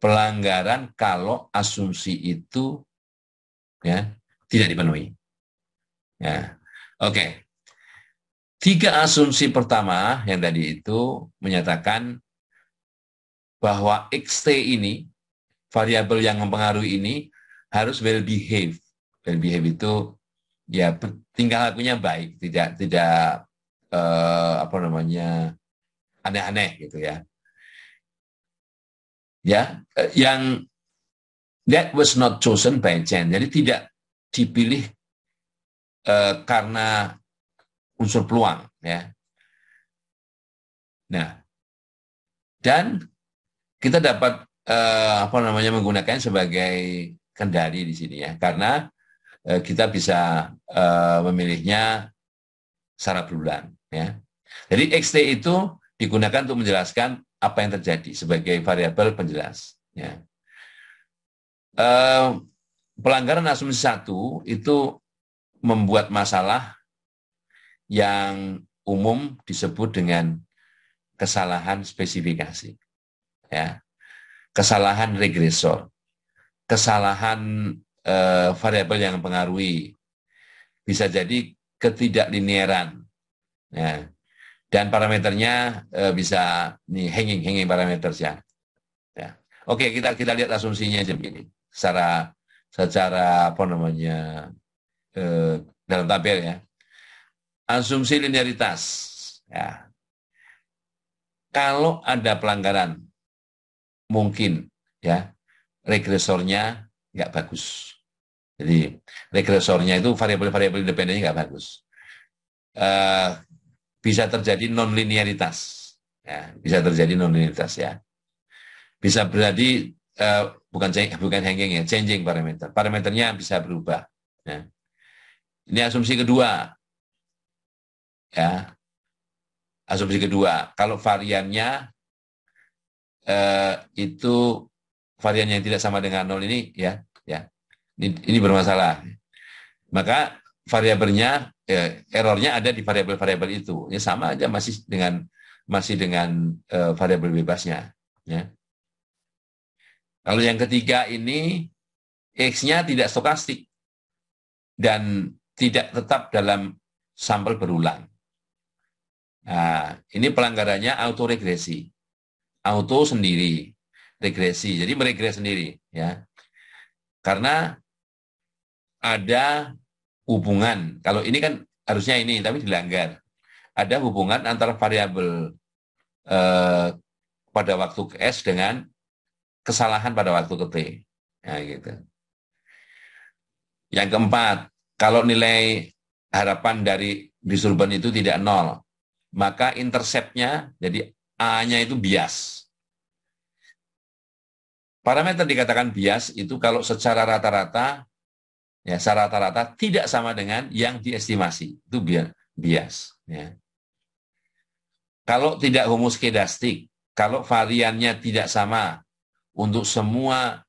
Pelanggaran kalau asumsi itu ya tidak dipenuhi. Ya. Oke. Tiga asumsi pertama yang tadi itu menyatakan bahwa XT ini variabel yang mempengaruhi ini harus well behave. Well behave itu ya tingkah lakunya baik, tidak tidak eh, apa namanya aneh-aneh gitu ya. Ya, eh, yang that was not chosen by chance. Jadi tidak dipilih Eh, karena unsur peluang ya. Nah, dan kita dapat eh, apa namanya menggunakan sebagai kendali di sini ya karena eh, kita bisa eh, memilihnya secara bulan ya. Jadi XT itu digunakan untuk menjelaskan apa yang terjadi sebagai variabel penjelas ya. Eh, pelanggaran asumsi satu itu membuat masalah yang umum disebut dengan kesalahan spesifikasi. Ya. Kesalahan regresor. Kesalahan eh, variabel yang mempengaruhi bisa jadi ketidaklinieran Ya. Dan parameternya eh, bisa nih hanging hanging parameters ya. ya. Oke, kita kita lihat asumsinya jam ini secara secara apa namanya Eh, dalam tabel ya. Asumsi linearitas. Ya. Kalau ada pelanggaran, mungkin ya regresornya nggak bagus. Jadi regresornya itu variabel-variabel independennya nggak bagus. Uh, bisa terjadi non-linearitas. Ya, bisa terjadi non-linearitas ya. Bisa berarti uh, bukan bukan hanging ya, changing parameter. Parameternya bisa berubah. Ya. Ini asumsi kedua. Ya. Asumsi kedua, kalau variannya eh, itu variannya yang tidak sama dengan nol ini ya, ya. Ini, ini bermasalah. Maka variabelnya eh, errornya ada di variabel-variabel itu. Ini ya, sama aja masih dengan masih dengan eh, variabel bebasnya, ya. Lalu yang ketiga ini X-nya tidak stokastik dan tidak tetap dalam sampel berulang. Nah, ini pelanggarannya autoregresi. Auto sendiri, regresi. Jadi meregres sendiri, ya. Karena ada hubungan. Kalau ini kan harusnya ini, tapi dilanggar. Ada hubungan antara variabel eh, pada waktu ke S dengan kesalahan pada waktu ke T. Ya, gitu. Yang keempat, kalau nilai harapan dari disurban itu tidak nol, maka interceptnya jadi A-nya itu bias. Parameter dikatakan bias itu kalau secara rata-rata, ya secara rata-rata tidak sama dengan yang diestimasi. Itu bias. Ya. Kalau tidak homoskedastik, kalau variannya tidak sama untuk semua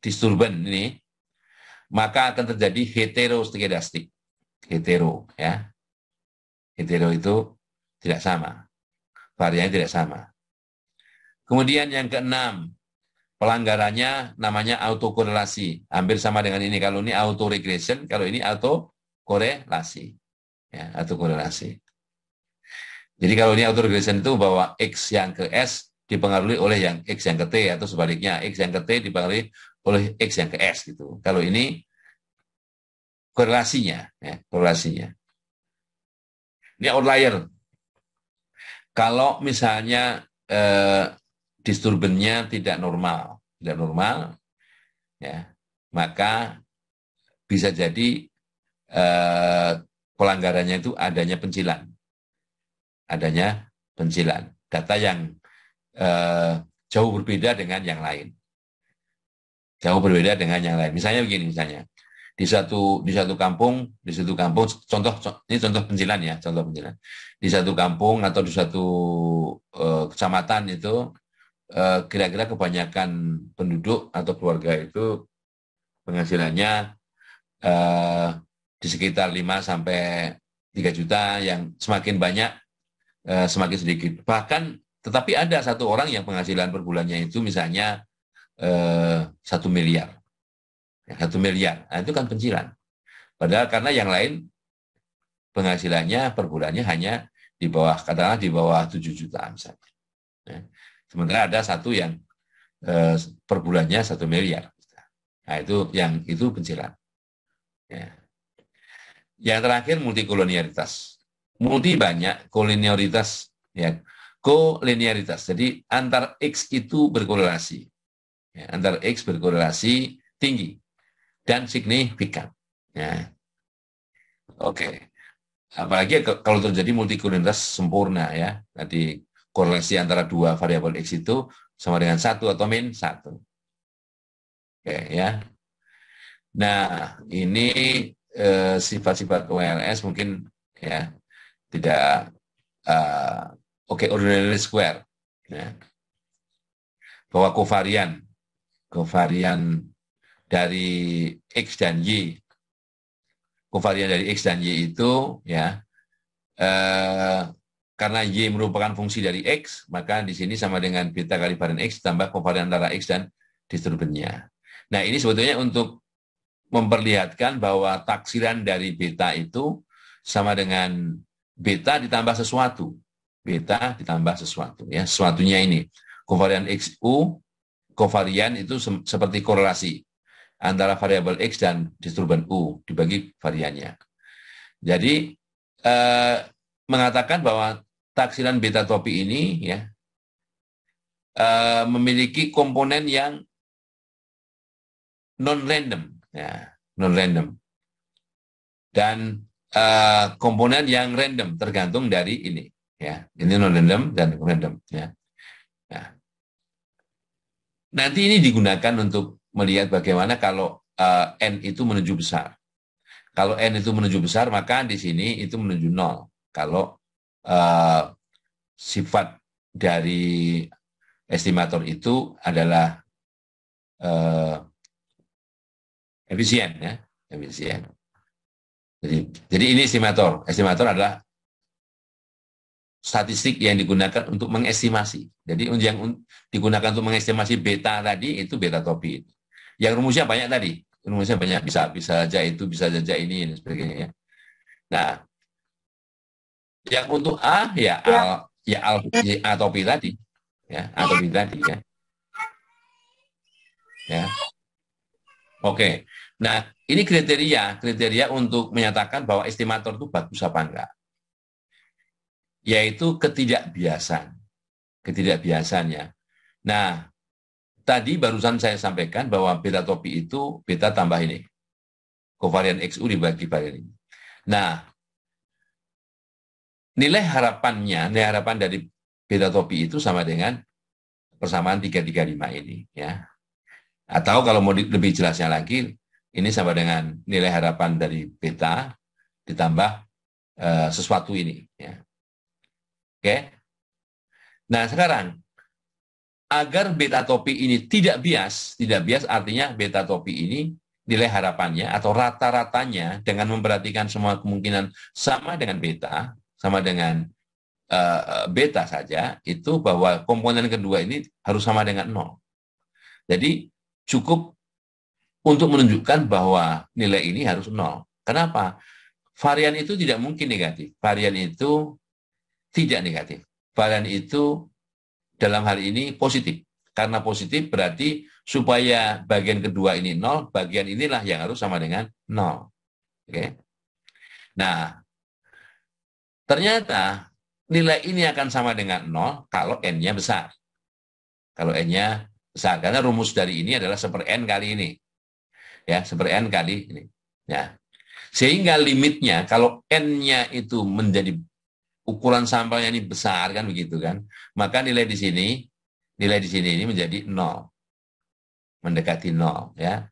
disturban ini, maka akan terjadi heteroskedastik. Hetero ya. Hetero itu tidak sama. Variannya tidak sama. Kemudian yang keenam, pelanggarannya namanya autokorelasi. Hampir sama dengan ini. Kalau ini autoregression, kalau ini autokorelasi. Ya, autokorelasi. Jadi kalau ini autoregression itu bahwa X yang ke S dipengaruhi oleh yang X yang ke T atau sebaliknya X yang ke T dipengaruhi oleh X yang ke S gitu. Kalau ini korelasinya, ya, korelasinya. Ini outlier. Kalau misalnya eh, disturbannya tidak normal, tidak normal, ya, maka bisa jadi eh, pelanggarannya itu adanya pencilan, adanya pencilan data yang eh, jauh berbeda dengan yang lain jauh berbeda dengan yang lain. Misalnya begini, misalnya di satu di satu kampung di satu kampung contoh ini contoh penjilan ya contoh penjilan di satu kampung atau di satu uh, kecamatan itu kira eh, kira-kira kebanyakan penduduk atau keluarga itu penghasilannya uh, di sekitar 5 sampai 3 juta yang semakin banyak uh, semakin sedikit bahkan tetapi ada satu orang yang penghasilan per bulannya itu misalnya Eh, satu miliar. Ya, satu miliar, nah, itu kan pencilan. Padahal karena yang lain penghasilannya per bulannya hanya di bawah, katakanlah di bawah tujuh juta misalnya. Sementara ada satu yang eh, per bulannya satu miliar. Nah itu yang itu pencilan. Ya. Yang terakhir multikolonialitas. Multi banyak, kolonialitas ya kolonialitas Jadi antar X itu berkorelasi ya, antara X berkorelasi tinggi dan signifikan. Ya. Oke. Okay. Apalagi kalau terjadi multikorelitas sempurna ya. Tadi korelasi antara dua variabel X itu sama dengan satu atau min satu. Oke okay, ya. Nah, ini eh, sifat-sifat wls mungkin ya tidak uh, oke okay, ordinary square. Ya. Bahwa kovarian Kovarian dari X dan Y. Kovarian dari X dan Y itu ya eh, karena Y merupakan fungsi dari X, maka di sini sama dengan beta kali varian X tambah kovarian antara X dan disturbannya. Nah ini sebetulnya untuk memperlihatkan bahwa taksiran dari beta itu sama dengan beta ditambah sesuatu. Beta ditambah sesuatu. ya Sesuatunya ini. Kovarian XU Kovarian itu se seperti korelasi antara variabel X dan disturban U dibagi variannya. Jadi eh, mengatakan bahwa taksiran beta topi ini ya eh, memiliki komponen yang non random ya, non random dan eh, komponen yang random tergantung dari ini ya ini non random dan random ya Nanti ini digunakan untuk melihat bagaimana kalau uh, n itu menuju besar. Kalau n itu menuju besar, maka di sini itu menuju nol. Kalau uh, sifat dari estimator itu adalah uh, efisien, ya, efisien. Jadi, jadi ini estimator. Estimator adalah statistik yang digunakan untuk mengestimasi. Jadi yang digunakan untuk mengestimasi beta tadi itu beta topi. Yang rumusnya banyak tadi. Rumusnya banyak bisa bisa saja itu bisa saja ini dan sebagainya ya. Nah, yang untuk A ya, ya. al ya al A ya, topi tadi ya, A topi tadi ya. Ya. Oke. Nah, ini kriteria kriteria untuk menyatakan bahwa estimator itu bagus apa enggak yaitu ketidakbiasaan. Ketidakbiasaannya. Nah, tadi barusan saya sampaikan bahwa beta topi itu beta tambah ini. Kovarian XU dibagi varian ini. Nah, nilai harapannya, nilai harapan dari beta topi itu sama dengan persamaan 335 ini ya. Atau kalau mau lebih jelasnya lagi, ini sama dengan nilai harapan dari beta ditambah uh, sesuatu ini ya. Okay. Nah sekarang, agar beta topi ini tidak bias, tidak bias artinya beta topi ini nilai harapannya atau rata-ratanya dengan memperhatikan semua kemungkinan sama dengan beta, sama dengan uh, beta saja, itu bahwa komponen kedua ini harus sama dengan nol. Jadi cukup untuk menunjukkan bahwa nilai ini harus nol. Kenapa? Varian itu tidak mungkin negatif. Varian itu tidak negatif. Varian itu dalam hal ini positif. Karena positif berarti supaya bagian kedua ini nol, bagian inilah yang harus sama dengan nol. Oke. Nah, ternyata nilai ini akan sama dengan nol kalau n-nya besar. Kalau n-nya besar, karena rumus dari ini adalah seper n kali ini. Ya, seper n kali ini. Ya. Sehingga limitnya kalau n-nya itu menjadi ukuran sampelnya ini besar kan begitu kan. Maka nilai di sini nilai di sini ini menjadi nol. Mendekati nol ya.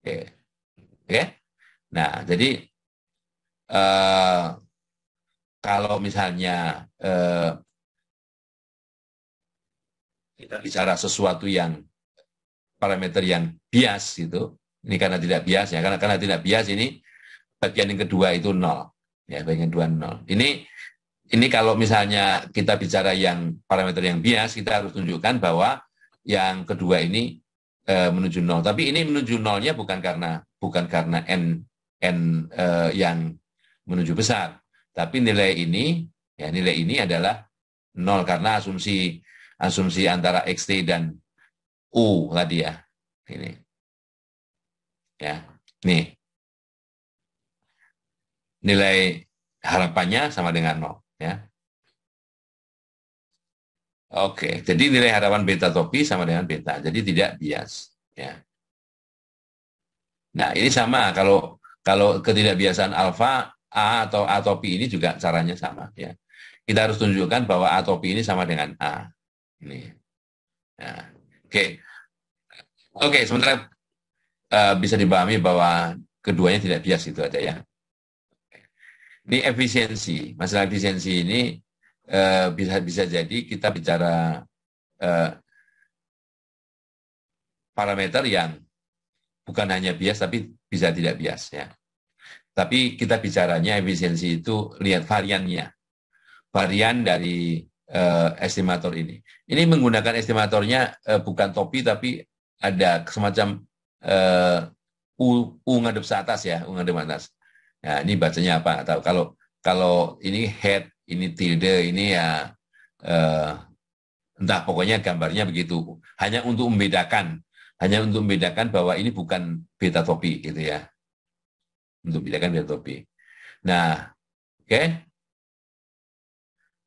Oke. Oke. Nah, jadi eh, kalau misalnya eh, kita bicara sesuatu yang parameter yang bias gitu, ini karena tidak bias ya, karena karena tidak bias ini bagian yang kedua itu nol, ya bagian dua nol. Ini ini kalau misalnya kita bicara yang parameter yang bias, kita harus tunjukkan bahwa yang kedua ini e, menuju nol. Tapi ini menuju nolnya bukan karena bukan karena n n e, yang menuju besar, tapi nilai ini ya nilai ini adalah nol karena asumsi asumsi antara xt dan u tadi ya ini ya nih nilai harapannya sama dengan nol. Ya. Oke, jadi nilai harapan beta topi sama dengan beta, jadi tidak bias. Ya. Nah, ini sama kalau kalau ketidakbiasaan alfa A atau a topi ini juga caranya sama. Ya. Kita harus tunjukkan bahwa a topi ini sama dengan A. Ini. Ya. oke, oke, sementara uh, bisa dipahami bahwa keduanya tidak bias itu aja ya. Ini efisiensi. Masalah efisiensi ini bisa eh, bisa bisa jadi kita bicara uh, parameter yang bukan hanya bias tapi bisa tidak bias ya. Tapi kita bicaranya efisiensi itu lihat variannya. Varian dari uh, estimator ini. Ini menggunakan estimatornya uh, bukan topi tapi ada semacam uh, U, U ngadep atas ya, U ngadep atas. Nah, ini bacanya apa? Atau kalau kalau ini head, ini tilde, ini ya eh, entah pokoknya gambarnya begitu. Hanya untuk membedakan, hanya untuk membedakan bahwa ini bukan beta topi gitu ya. Untuk membedakan beta topi. Nah, oke. Okay?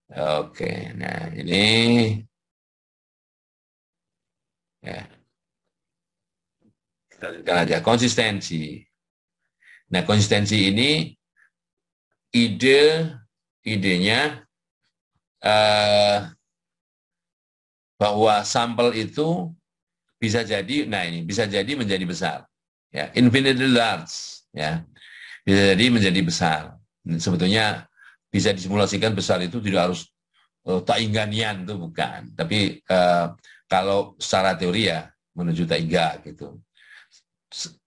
Oke, okay, nah ini ya. Kita lihat aja konsistensi. Nah, konsistensi ini ide idenya eh, bahwa sampel itu bisa jadi nah ini bisa jadi menjadi besar ya infinitely large ya bisa jadi menjadi besar sebetulnya bisa disimulasikan besar itu tidak harus uh, ingganian itu bukan tapi uh, kalau secara teori ya menuju taiga gitu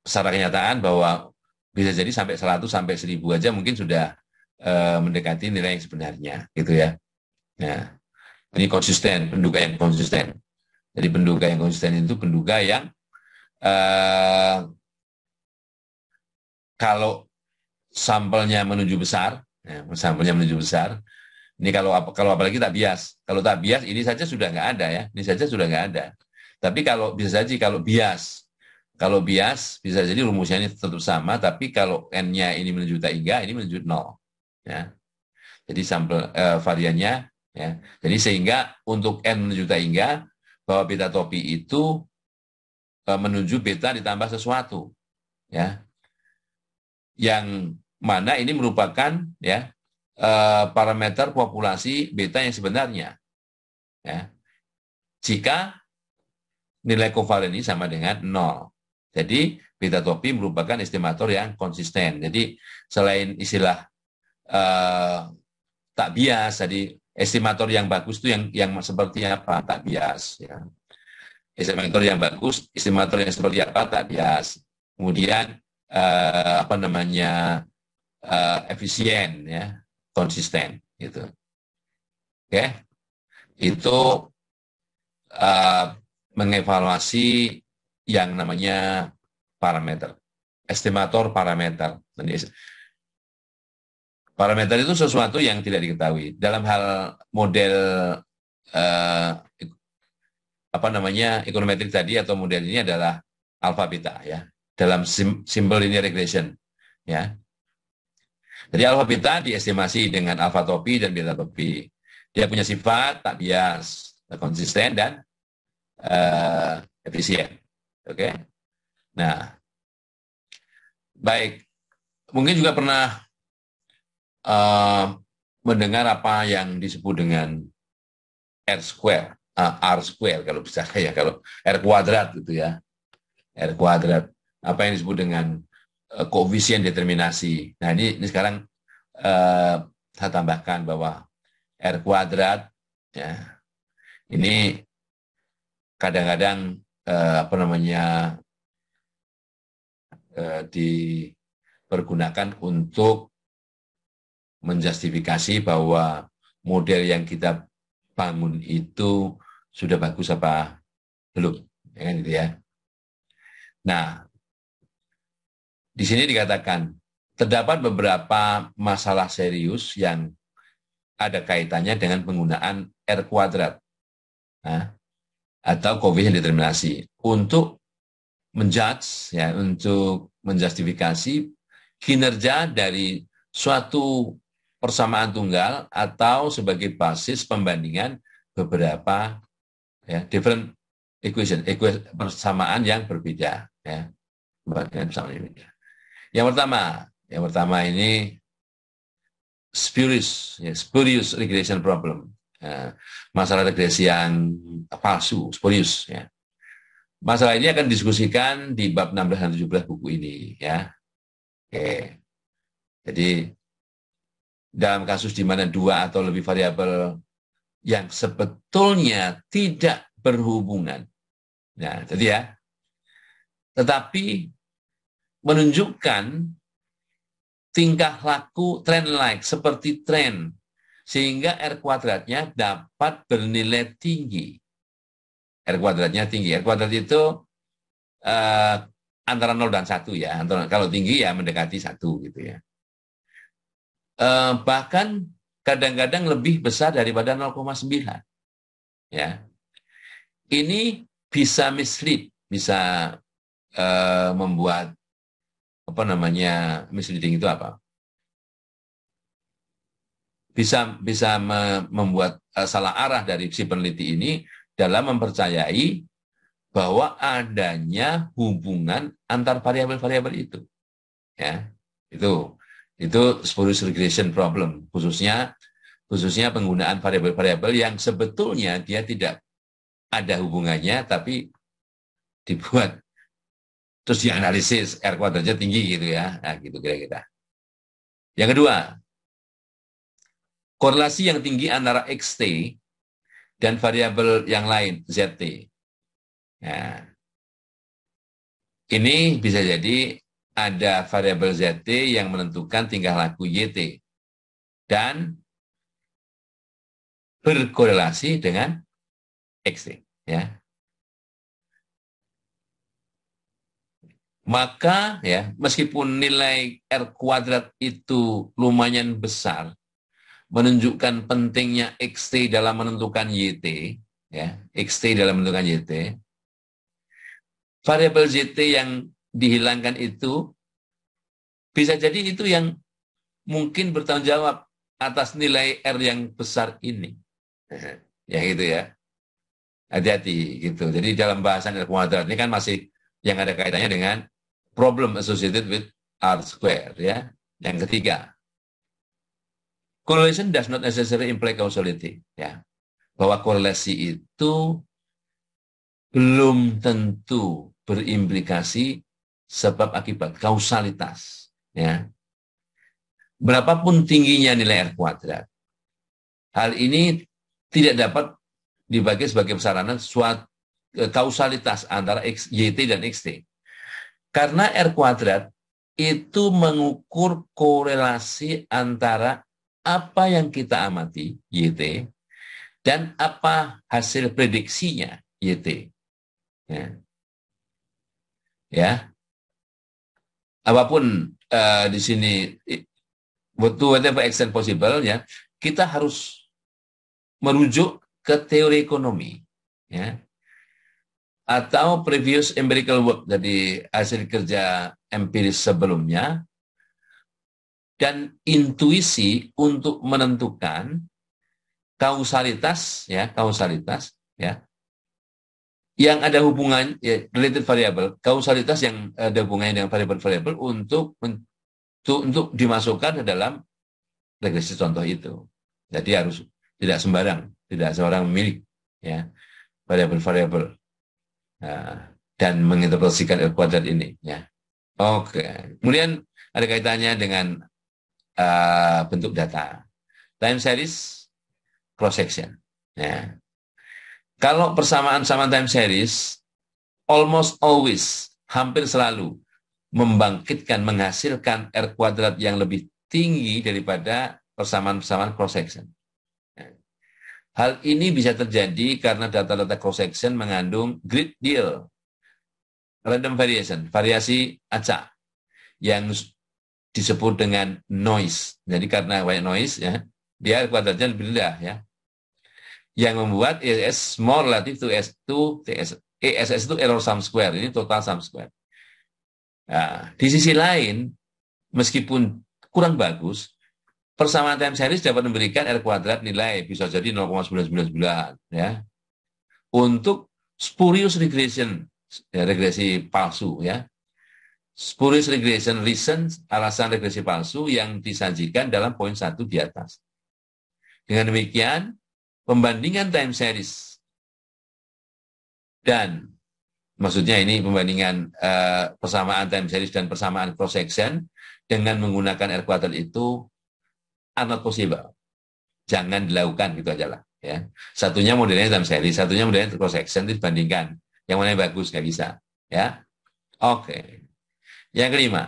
secara kenyataan bahwa bisa jadi sampai 100 sampai 1000 aja mungkin sudah eh, mendekati nilai yang sebenarnya gitu ya. Nah, ya. ini konsisten, penduga yang konsisten. Jadi penduga yang konsisten itu penduga yang eh, kalau sampelnya menuju besar, ya, sampelnya menuju besar. Ini kalau kalau apalagi tak bias, kalau tak bias ini saja sudah nggak ada ya, ini saja sudah nggak ada. Tapi kalau bisa saja kalau bias, kalau bias bisa jadi rumusnya ini tetap sama, tapi kalau n-nya ini menuju hingga ini menuju nol. Ya. Jadi sampel eh, variannya ya. Jadi sehingga untuk n menuju hingga bahwa beta topi itu eh, menuju beta ditambah sesuatu. Ya. Yang mana ini merupakan ya eh, parameter populasi beta yang sebenarnya. Ya. Jika nilai kovalen ini sama dengan nol. Jadi beta topi merupakan estimator yang konsisten. Jadi selain istilah uh, tak bias, jadi estimator yang bagus itu yang yang seperti apa tak bias. Ya. Estimator yang bagus, estimator yang seperti apa tak bias. Kemudian uh, apa namanya uh, efisien, ya, konsisten gitu. Oke, okay? itu uh, mengevaluasi yang namanya parameter, estimator parameter. Parameter itu sesuatu yang tidak diketahui. Dalam hal model eh, apa namanya ekonometrik tadi atau model ini adalah alfa beta ya. Dalam sim simple linear regression ya. Jadi alfa beta diestimasi dengan alfa topi dan beta topi. Dia punya sifat tak bias, konsisten dan eh, efisien. Oke. Okay? Nah, baik. Mungkin juga pernah uh, mendengar apa yang disebut dengan R square, uh, R square kalau bisa [laughs] ya kalau R kuadrat gitu ya. R kuadrat. Apa yang disebut dengan uh, koefisien determinasi. Nah, ini, ini sekarang uh, saya tambahkan bahwa R kuadrat ya. Ini kadang-kadang eh, apa namanya eh, dipergunakan untuk menjustifikasi bahwa model yang kita bangun itu sudah bagus apa belum ya kan gitu ya nah di sini dikatakan terdapat beberapa masalah serius yang ada kaitannya dengan penggunaan r kuadrat nah, atau koefisien determinasi untuk menjudge ya untuk menjustifikasi kinerja dari suatu persamaan tunggal atau sebagai basis pembandingan beberapa ya different equation, equation persamaan yang berbeda ya pembandingan persamaan yang berbeda. Yang pertama, yang pertama ini spurious ya, spurious regression problem. Ya. masalah regresi yang palsu, spurius. Ya. Masalah ini akan diskusikan di bab 16 dan 17 buku ini. ya. Oke. Jadi dalam kasus di mana dua atau lebih variabel yang sebetulnya tidak berhubungan. Nah, jadi ya. Tetapi menunjukkan tingkah laku trend like seperti tren sehingga R kuadratnya dapat bernilai tinggi. R kuadratnya tinggi. R kuadrat itu eh, antara 0 dan 1 ya. Antara, kalau tinggi ya mendekati 1 gitu ya. Eh, bahkan kadang-kadang lebih besar daripada 0,9. Ya. Ini bisa mislead, bisa eh, membuat apa namanya misleading itu apa? bisa bisa membuat eh, salah arah dari si peneliti ini dalam mempercayai bahwa adanya hubungan antar variabel-variabel itu. Ya, itu itu spurious regression problem khususnya khususnya penggunaan variabel-variabel yang sebetulnya dia tidak ada hubungannya tapi dibuat terus dianalisis R kuadratnya tinggi gitu ya. Nah, gitu kira-kira. Yang kedua, korelasi yang tinggi antara xt dan variabel yang lain zt. Nah, ya. ini bisa jadi ada variabel zt yang menentukan tingkah laku yt dan berkorelasi dengan xt. Ya. Maka ya meskipun nilai r kuadrat itu lumayan besar, menunjukkan pentingnya XT dalam menentukan YT, ya, XT dalam menentukan YT. Variabel YT yang dihilangkan itu bisa jadi itu yang mungkin bertanggung jawab atas nilai R yang besar ini. Ya gitu ya. Hati-hati gitu. Jadi dalam bahasan R kuadrat ini kan masih yang ada kaitannya dengan problem associated with R square ya. Yang ketiga, Correlation does not necessarily imply causality. Ya. Bahwa korelasi itu belum tentu berimplikasi sebab akibat kausalitas. Ya. Berapapun tingginya nilai R kuadrat, hal ini tidak dapat dibagi sebagai sarana suatu e, kausalitas antara X, YT dan XT. Karena R kuadrat itu mengukur korelasi antara apa yang kita amati, YT, dan apa hasil prediksinya, YT. Ya. ya. Apapun uh, di sini, to whatever extent possible, ya, kita harus merujuk ke teori ekonomi. Ya. Atau previous empirical work, jadi hasil kerja empiris sebelumnya, dan intuisi untuk menentukan kausalitas ya kausalitas ya yang ada hubungan ya, related variable kausalitas yang ada hubungannya dengan variable variable untuk untuk untuk dimasukkan ke dalam regresi contoh itu jadi harus tidak sembarang tidak seorang milik ya variable variable nah, dan menginterpretasikan L kuadrat ini ya oke kemudian ada kaitannya dengan uh, bentuk data. Time series cross section. Ya. Kalau persamaan sama time series, almost always, hampir selalu membangkitkan, menghasilkan R kuadrat yang lebih tinggi daripada persamaan-persamaan cross section. Ya. Hal ini bisa terjadi karena data-data cross section mengandung grid deal, random variation, variasi acak yang disebut dengan noise. Jadi karena banyak noise ya, dia kuadratnya lebih rendah ya. Yang membuat ESS small relative to S2 TS. ESS itu error sum square, ini total sum square. Nah, di sisi lain, meskipun kurang bagus, persamaan time series dapat memberikan R kuadrat nilai bisa jadi 0,999 ya. Untuk spurious regression, ya, regresi palsu ya, spurious regression reason, alasan regresi palsu yang disajikan dalam poin satu di atas. Dengan demikian, pembandingan time series dan maksudnya ini pembandingan uh, persamaan time series dan persamaan cross section dengan menggunakan R kuadrat itu are not possible. Jangan dilakukan gitu aja lah. Ya. Satunya modelnya time series, satunya modelnya cross section dibandingkan. Yang mana yang bagus nggak bisa. Ya, oke. Okay. Yang kelima,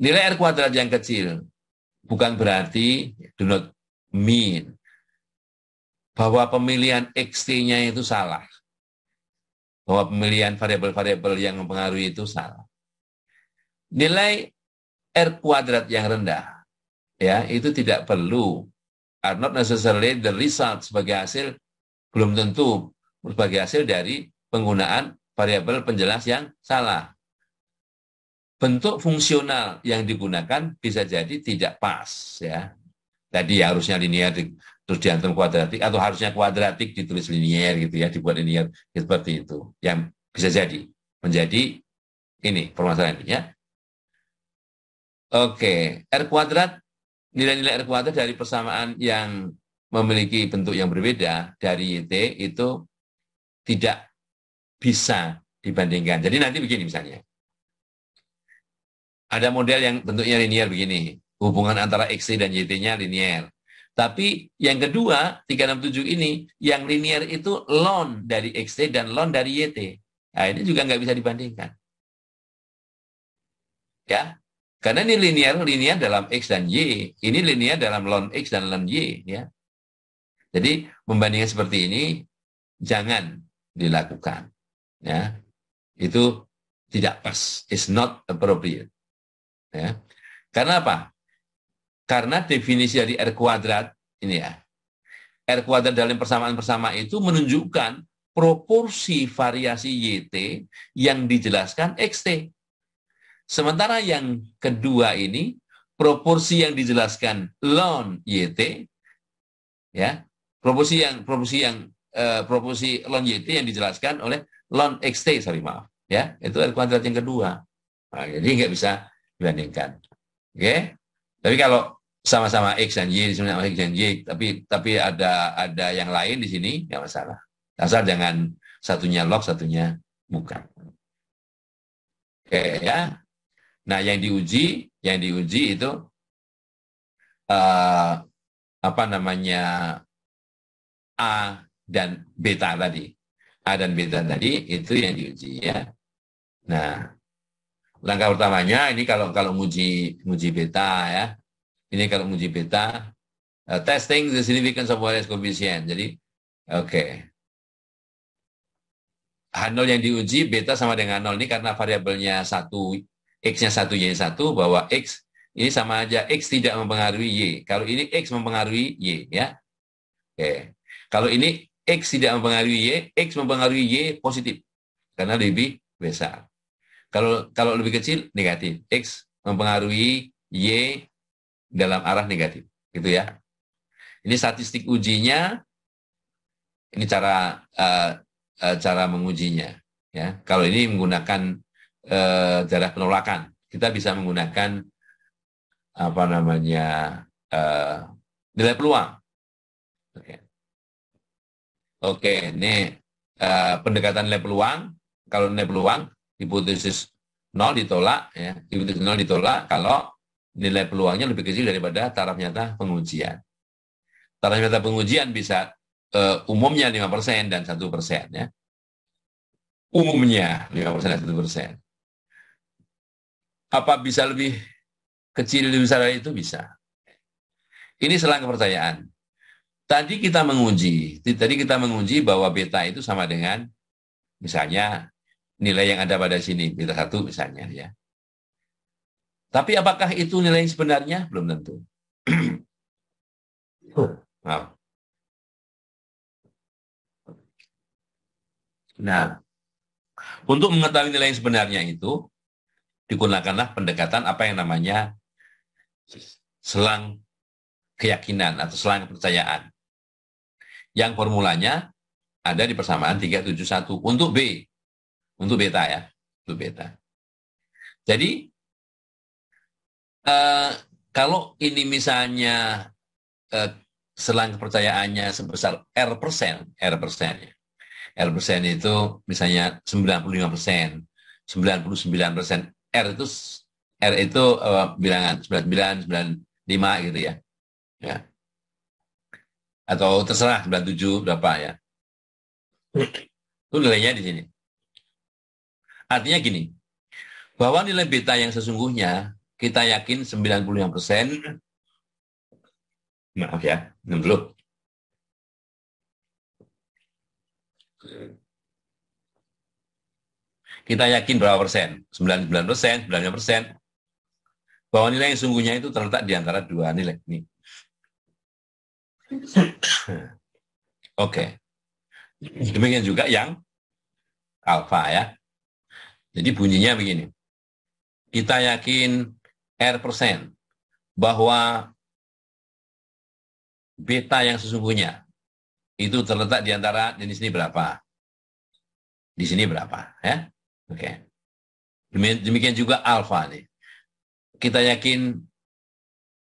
nilai R kuadrat yang kecil bukan berarti do not mean bahwa pemilihan XT-nya itu salah. Bahwa pemilihan variabel-variabel yang mempengaruhi itu salah. Nilai R kuadrat yang rendah ya itu tidak perlu are not necessarily the result sebagai hasil belum tentu sebagai hasil dari penggunaan variabel penjelas yang salah bentuk fungsional yang digunakan bisa jadi tidak pas ya. Tadi ya harusnya linear di, terus diantem kuadratik atau harusnya kuadratik ditulis linear gitu ya, dibuat linear ya, seperti itu. Yang bisa jadi menjadi ini permasalahan ini, ya. Oke, R kuadrat nilai-nilai R kuadrat dari persamaan yang memiliki bentuk yang berbeda dari YT itu tidak bisa dibandingkan. Jadi nanti begini misalnya. Ada model yang bentuknya linier begini. Hubungan antara XT dan YT-nya linier. Tapi yang kedua, 367 ini, yang linier itu lon dari XT dan lon dari YT. Nah, ini juga nggak bisa dibandingkan. Ya, karena ini linear, linear dalam X dan Y. Ini linear dalam lon X dan lon Y. Ya. Jadi, membandingkan seperti ini jangan dilakukan. Ya, Itu tidak pas. It's not appropriate. Ya. Karena apa? Karena definisi dari R kuadrat ini ya. R kuadrat dalam persamaan-persamaan itu menunjukkan proporsi variasi YT yang dijelaskan XT. Sementara yang kedua ini proporsi yang dijelaskan ln YT ya, proporsi yang proporsi yang eh, proporsi ln YT yang dijelaskan oleh ln XT sorry maaf ya, itu R kuadrat yang kedua. Nah, jadi nggak bisa dibandingkan. Oke? Okay? Tapi kalau sama-sama X dan Y, sama X dan Y, tapi tapi ada ada yang lain di sini, nggak masalah. Asal jangan satunya log, satunya bukan. Oke okay, ya. Nah yang diuji, yang diuji itu uh, apa namanya A dan beta tadi. A dan beta tadi itu yang diuji ya. Nah Langkah pertamanya ini kalau kalau muji muji beta ya. Ini kalau muji beta uh, testing the significance of wireless coefficient. Jadi oke. Okay. H0 yang diuji beta sama dengan 0 ini karena variabelnya satu x-nya satu y satu bahwa x ini sama aja x tidak mempengaruhi y. Kalau ini x mempengaruhi y ya. Oke. Okay. Kalau ini x tidak mempengaruhi y, x mempengaruhi y positif karena lebih besar. Kalau kalau lebih kecil negatif. X mempengaruhi Y dalam arah negatif, gitu ya. Ini statistik ujinya. Ini cara uh, uh, cara mengujinya, ya. Kalau ini menggunakan uh, jarak penolakan, kita bisa menggunakan apa namanya uh, nilai peluang. Oke, okay. okay, ini uh, pendekatan nilai peluang. Kalau nilai peluang, hipotesis nol ditolak ya hipotesis nol ditolak kalau nilai peluangnya lebih kecil daripada taraf nyata pengujian taraf nyata pengujian bisa uh, umumnya 5% dan satu persen, ya umumnya 5% dan satu persen. Apa bisa lebih kecil lebih besar dari itu bisa. Ini selang kepercayaan. Tadi kita menguji, tadi kita menguji bahwa beta itu sama dengan misalnya nilai yang ada pada sini, nilai satu misalnya ya. Tapi apakah itu nilai yang sebenarnya? Belum tentu. [clears throat] Nah, untuk mengetahui nilai yang sebenarnya itu, digunakanlah pendekatan apa yang namanya selang keyakinan atau selang kepercayaan. Yang formulanya ada di persamaan 371 untuk B. Untuk beta ya, untuk beta. Jadi eh, kalau ini misalnya eh, selang kepercayaannya sebesar R persen, R persen ya. R persen itu misalnya 95 persen, 99 persen. R itu R itu uh, bilangan 99, 95 gitu ya. ya. Atau terserah 97 berapa ya. Itu nilainya di sini. Artinya gini, bahwa nilai beta yang sesungguhnya kita yakin 95 persen, maaf ya, enam dulu. Kita yakin berapa persen? 99 persen, 99 persen. Bahwa nilai yang sungguhnya itu terletak di antara dua nilai ini. Oke. Okay. Demikian juga yang alfa ya. Jadi bunyinya begini. Kita yakin R persen bahwa beta yang sesungguhnya itu terletak di antara jenis ini berapa. Di sini berapa, ya? Oke. Okay. Demikian juga alfa nih. Kita yakin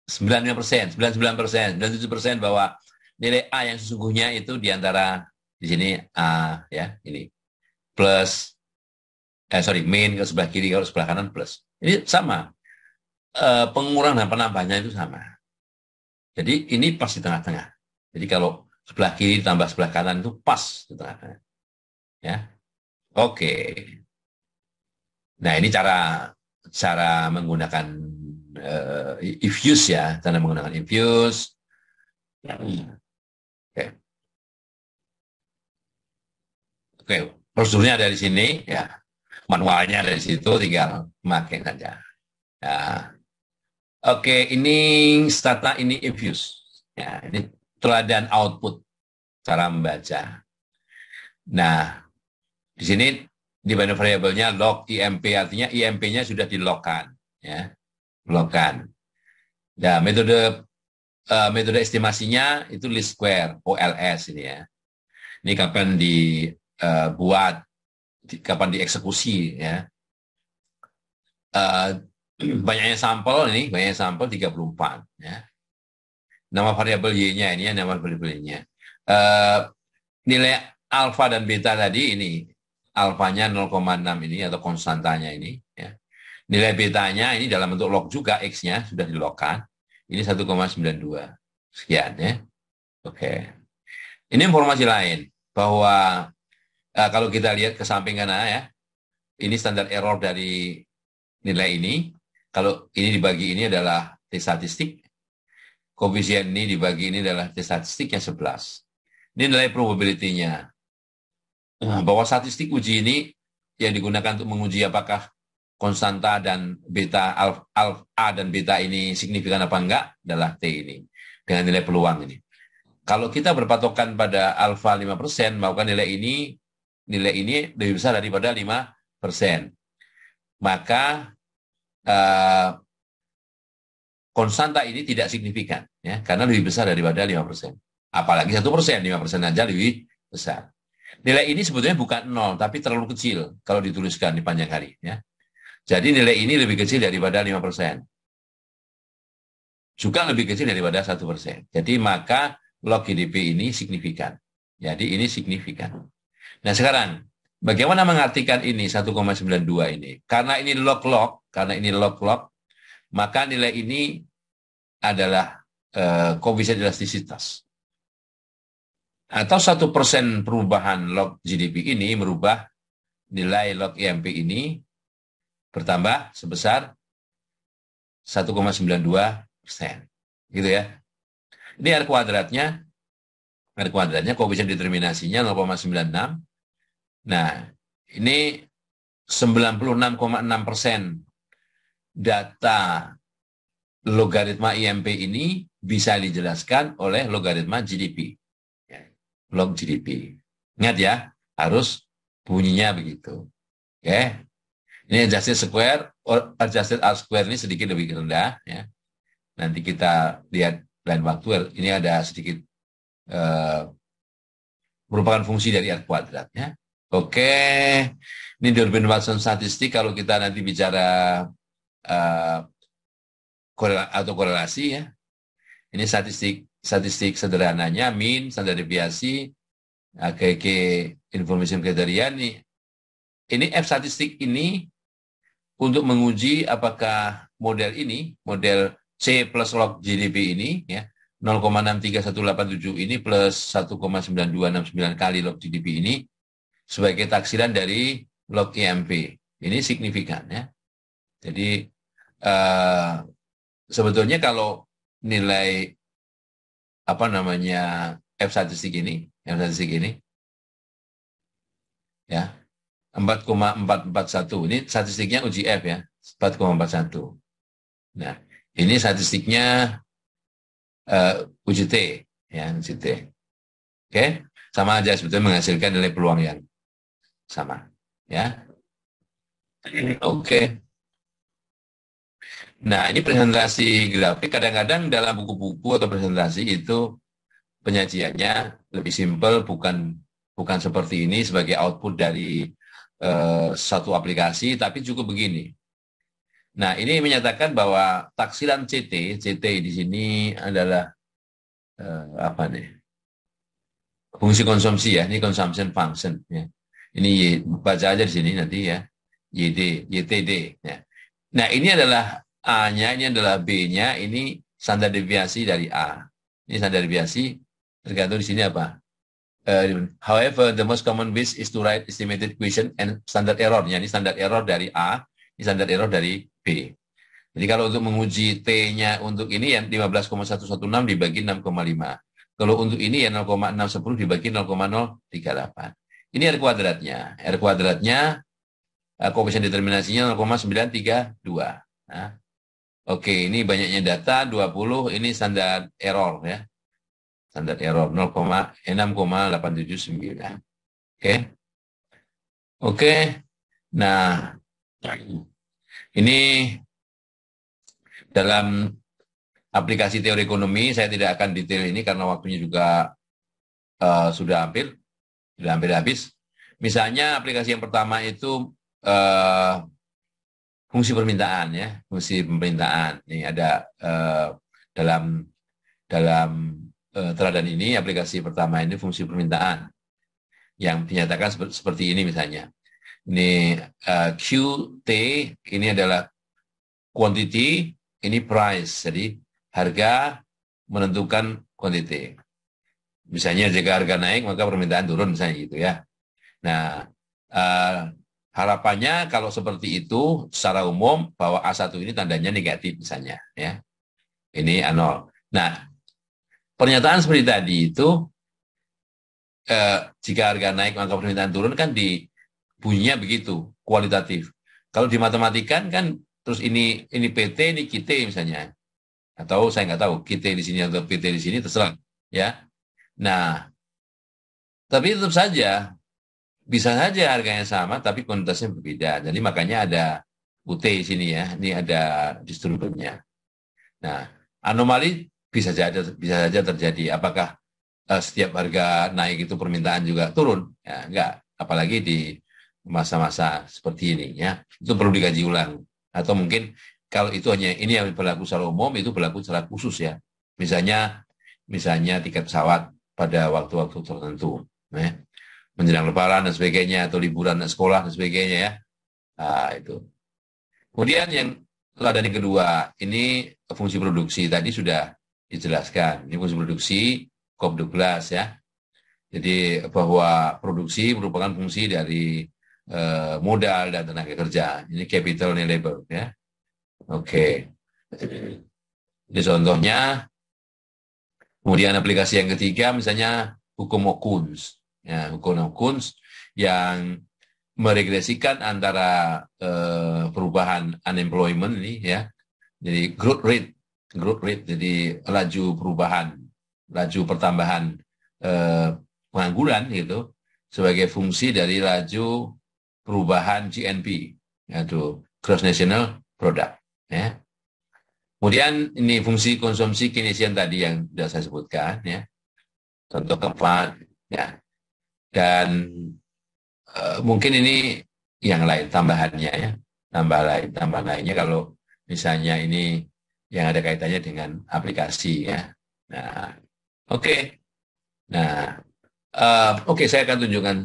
95 persen, 99 persen, 97 persen bahwa nilai A yang sesungguhnya itu di antara di sini A ya ini plus eh sorry main ke sebelah kiri kalau sebelah kanan plus ini sama e, pengurangan penambahnya itu sama jadi ini pas di tengah-tengah jadi kalau sebelah kiri ditambah sebelah kanan itu pas di tengah-tengah ya oke nah ini cara cara menggunakan uh, e, infuse ya cara menggunakan infuse ya. oke oke prosedurnya ada di sini ya manualnya dari situ tinggal makin saja. Ya. Oke, ini stata ini infuse. Ya, ini teladan output cara membaca. Nah, di sini di mana variabelnya log IMP artinya IMP-nya sudah dilogkan, ya. Logkan. Nah, metode uh, metode estimasinya itu least square OLS ini ya. Ini kapan dibuat eh, di, kapan dieksekusi ya. Uh, [clears throat] banyaknya sampel ini, banyaknya sampel 34 ya. Nama variabel Y-nya ini ya, nama variabel Y-nya. Uh, eh, nilai alfa dan beta tadi ini alfanya 0,6 ini atau konstantanya ini ya. Nilai betanya ini dalam bentuk log juga x-nya sudah dilogkan. Ini 1,92 sekian ya. Oke. Okay. Ini informasi lain bahwa Nah, kalau kita lihat ke samping kanan ah, ya, ini standar error dari nilai ini. Kalau ini dibagi ini adalah T statistik, koefisien ini dibagi ini adalah T statistik yang 11. Ini nilai probability-nya. Nah, bahwa statistik uji ini yang digunakan untuk menguji apakah konstanta dan beta alf, alf A dan beta ini signifikan apa enggak adalah T ini dengan nilai peluang ini. Kalau kita berpatokan pada alfa 5% maka nilai ini nilai ini lebih besar daripada 5 persen. Maka eh, konstanta ini tidak signifikan ya karena lebih besar daripada lima persen. Apalagi satu persen, lima persen aja lebih besar. Nilai ini sebetulnya bukan nol, tapi terlalu kecil kalau dituliskan di panjang hari. Ya. Jadi nilai ini lebih kecil daripada lima persen. Juga lebih kecil daripada satu persen. Jadi maka log GDP ini signifikan. Jadi ini signifikan. Nah sekarang, bagaimana mengartikan ini 1,92 ini? Karena ini log-log, karena ini log-log, maka nilai ini adalah koefisien eh, koefisien elastisitas. Atau satu persen perubahan log GDP ini merubah nilai log IMP e ini bertambah sebesar 1,92 persen. Gitu ya. Ini R kuadratnya, R kuadratnya koefisien determinasinya 0,96 Nah, ini 96,6 persen data logaritma IMP ini bisa dijelaskan oleh logaritma GDP. Ya, log GDP. Ingat ya, harus bunyinya begitu. Oke. Okay. Ini adjusted square, adjusted R square ini sedikit lebih rendah. Ya. Nanti kita lihat lain waktu. Ini ada sedikit uh, merupakan fungsi dari R kuadratnya. Oke, ini Durbin Watson statistik kalau kita nanti bicara uh, korela atau korelasi ya. Ini statistik statistik sederhananya mean, standar deviasi, AKK eh, information kriteria ini. Ini F statistik ini untuk menguji apakah model ini, model C plus log GDP ini ya 0,63187 ini plus 1,9269 kali log GDP ini sebagai taksiran dari blok IMP. E ini signifikan ya. Jadi eh, sebetulnya kalau nilai apa namanya F statistik ini, F statistik ini ya 4,441. Ini statistiknya uji F ya, 4,41. Nah, ini statistiknya uh, T ya, uji T. Oke, okay? sama aja sebetulnya menghasilkan nilai peluang yang sama ya oke okay. nah ini presentasi grafik kadang-kadang dalam buku-buku atau presentasi itu penyajiannya lebih simpel bukan bukan seperti ini sebagai output dari uh, satu aplikasi tapi cukup begini nah ini menyatakan bahwa taksiran CT CT di sini adalah uh, apa nih fungsi konsumsi ya ini consumption function ya ini y, baca aja di sini nanti ya. YD, YTD. Ya. Nah ini adalah A-nya, ini adalah B-nya, ini standar deviasi dari A. Ini standar deviasi tergantung di sini apa. Uh, however, the most common ways is to write estimated equation and standard error. Ya, ini standar error dari A, ini standar error dari B. Jadi kalau untuk menguji T-nya untuk ini yang 15,116 dibagi 6,5. Kalau untuk ini ya 0,610 dibagi 0,038. Ini R kuadratnya. R kuadratnya eh, koefisien determinasinya 0,932. Nah. Oke, ini banyaknya data 20, ini standar error ya. Standar error 0,6,879. Oke. Oke. Nah, ini dalam aplikasi teori ekonomi saya tidak akan detail ini karena waktunya juga uh, sudah hampir sudah hampir habis. Misalnya aplikasi yang pertama itu uh, fungsi permintaan ya, fungsi permintaan. Ini ada uh, dalam dalam uh, teladan ini aplikasi pertama ini fungsi permintaan yang dinyatakan seperti, ini misalnya. Ini uh, QT ini adalah quantity, ini price. Jadi harga menentukan quantity misalnya jika harga naik maka permintaan turun misalnya gitu ya. Nah, uh, harapannya kalau seperti itu secara umum bahwa A1 ini tandanya negatif misalnya ya. Ini A0. Nah, pernyataan seperti tadi itu uh, jika harga naik maka permintaan turun kan di bunyinya begitu, kualitatif. Kalau di matematikan kan terus ini ini PT ini KT misalnya. Atau saya nggak tahu KT di sini atau PT di sini terserah ya Nah, tapi tetap saja bisa saja harganya sama tapi kualitasnya berbeda. Jadi makanya ada UT di sini ya, ini ada distributornya. Nah, anomali bisa saja bisa saja terjadi. Apakah uh, setiap harga naik itu permintaan juga turun? Ya, enggak. Apalagi di masa-masa seperti ini ya. Itu perlu dikaji ulang atau mungkin kalau itu hanya ini yang berlaku secara umum itu berlaku secara khusus ya. Misalnya misalnya tiket pesawat pada waktu-waktu tertentu, ya. menjelang Lebaran dan sebagainya atau liburan dan sekolah dan sebagainya ya. Nah, itu. Kemudian yang ladang kedua ini fungsi produksi tadi sudah dijelaskan. Ini fungsi produksi COP12 ya. Jadi bahwa produksi merupakan fungsi dari eh, modal dan tenaga kerja. Ini capital and labor ya. Oke. Okay. Jadi contohnya Kemudian aplikasi yang ketiga misalnya hukum Okuns. Ya, hukum Okuns yang meregresikan antara eh, perubahan unemployment ini ya. Jadi growth rate, growth rate jadi laju perubahan, laju pertambahan eh, pengangguran gitu sebagai fungsi dari laju perubahan GNP yaitu gross national product ya. Kemudian ini fungsi konsumsi kinesian tadi yang sudah saya sebutkan ya. Contoh keempat ya. Dan e, mungkin ini yang lain tambahannya ya. Tambah lain tambah lainnya kalau misalnya ini yang ada kaitannya dengan aplikasi ya. Nah, oke. Okay. Nah, uh, oke okay, saya akan tunjukkan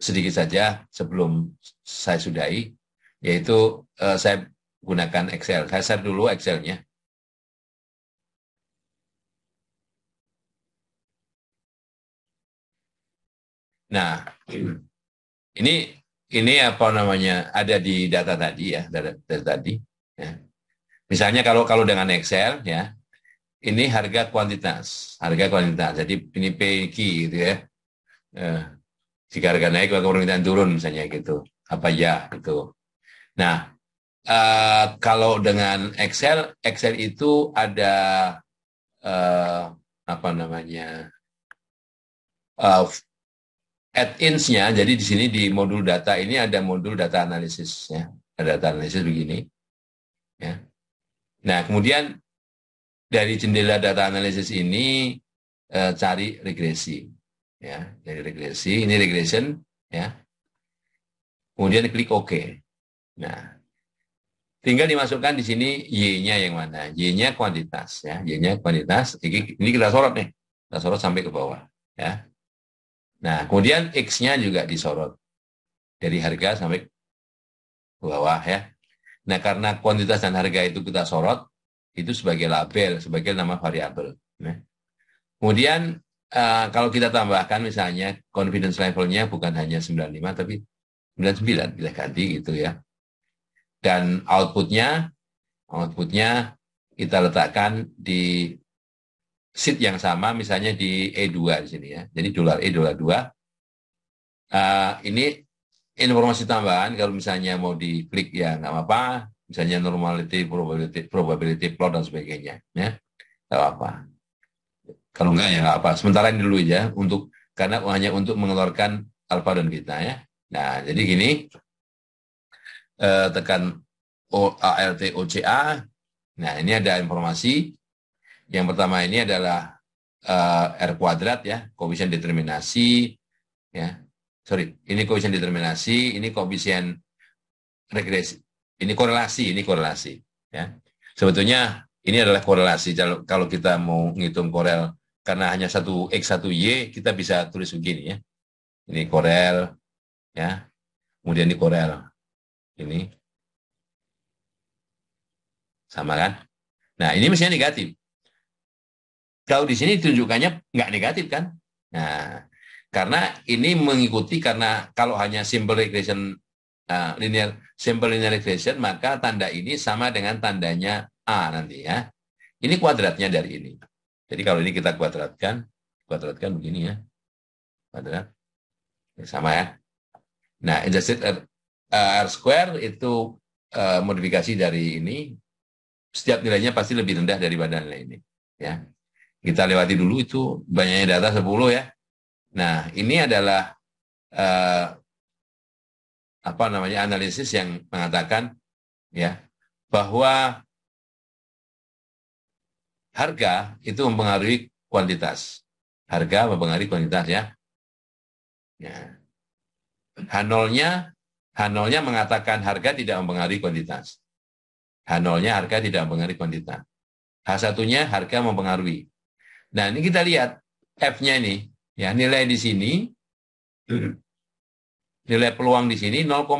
sedikit saja sebelum saya sudahi, yaitu uh, saya gunakan Excel. Saya share dulu Excel-nya. Nah, ini ini apa namanya ada di data tadi ya, data, data tadi. Ya. Misalnya kalau kalau dengan Excel ya, ini harga kuantitas, harga kuantitas. Jadi ini PQ gitu ya. Eh, jika harga naik maka permintaan turun misalnya gitu. Apa ya gitu. Nah, eh, kalau dengan Excel, Excel itu ada eh, apa namanya? Uh, add-ins-nya, jadi di sini di modul data ini ada modul data analisisnya, ada data analisis begini. Ya. Nah, kemudian dari jendela data analisis ini e, cari regresi. Ya, dari regresi, ini regression, ya. Kemudian klik OK. Nah, tinggal dimasukkan di sini Y-nya yang mana. Y-nya kuantitas, ya. Y-nya kuantitas. Ini kita sorot nih. Kita sorot sampai ke bawah, ya. Nah, kemudian X-nya juga disorot dari harga sampai ke bawah ya. Nah, karena kuantitas dan harga itu kita sorot itu sebagai label, sebagai nama variabel. Nah. Kemudian uh, kalau kita tambahkan misalnya confidence levelnya bukan hanya 95 tapi 99 kita ganti gitu ya. Dan outputnya, outputnya kita letakkan di seat yang sama misalnya di E2 di sini ya. Jadi dolar E dolar 2. Uh, eh, ini informasi tambahan kalau misalnya mau diklik ya nggak apa-apa. Misalnya normality, probability, probability plot dan sebagainya. Ya, nggak apa-apa. Kalau nggak ya nggak apa. Sementara ini dulu ya untuk karena hanya untuk mengeluarkan alfa dan beta ya. Nah jadi gini uh, tekan o, ALT OCA. Nah ini ada informasi yang pertama ini adalah uh, R kuadrat ya, koefisien determinasi ya. Sorry, ini koefisien determinasi, ini koefisien regresi. Ini korelasi, ini korelasi ya. Sebetulnya ini adalah korelasi kalau kita mau ngitung korel karena hanya satu x satu y kita bisa tulis begini ya. Ini korel ya. Kemudian ini korel. Ini sama kan? Nah, ini mestinya negatif. Kalau di sini tunjukannya nggak negatif kan? Nah, karena ini mengikuti karena kalau hanya simple regression uh, linear simple linear regression maka tanda ini sama dengan tandanya A nanti ya. Ini kuadratnya dari ini. Jadi kalau ini kita kuadratkan, kuadratkan begini ya. Kuadrat. Ya, sama ya. Nah, adjusted R, uh, R square itu uh, modifikasi dari ini. Setiap nilainya pasti lebih rendah daripada nilai ini. Ya kita lewati dulu itu banyaknya data 10 ya. Nah, ini adalah eh, apa namanya analisis yang mengatakan ya bahwa harga itu mempengaruhi kuantitas. Harga mempengaruhi kuantitas ya. ya. Hanolnya Hanolnya mengatakan harga tidak mempengaruhi kuantitas. Hanolnya harga tidak mempengaruhi kuantitas. H1-nya harga mempengaruhi. Nah, ini kita lihat F-nya ini. Ya, nilai di sini, [clears throat] nilai peluang di sini 0,02.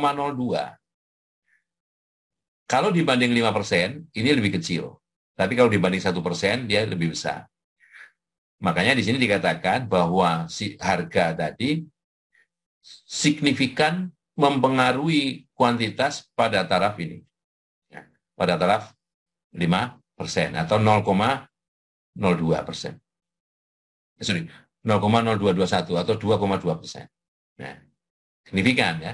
Kalau dibanding 5%, ini lebih kecil. Tapi kalau dibanding 1%, dia lebih besar. Makanya di sini dikatakan bahwa si harga tadi signifikan mempengaruhi kuantitas pada taraf ini. Ya, pada taraf 5% atau 0,02 0,02 persen. Eh, sorry, 0,0221 atau 2,2 persen. Nah, signifikan ya.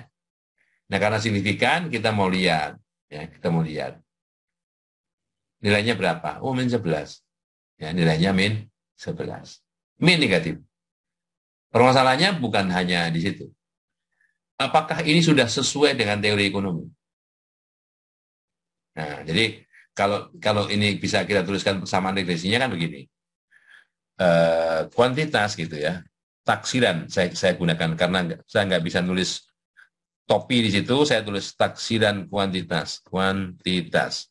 Nah, karena signifikan kita mau lihat, ya, kita mau lihat nilainya berapa? Oh, min 11. Ya, nilainya min 11. Min negatif. Permasalahannya bukan hanya di situ. Apakah ini sudah sesuai dengan teori ekonomi? Nah, jadi kalau kalau ini bisa kita tuliskan persamaan regresinya kan begini uh, kuantitas gitu ya taksiran saya saya gunakan karena saya nggak bisa nulis topi di situ saya tulis taksiran kuantitas kuantitas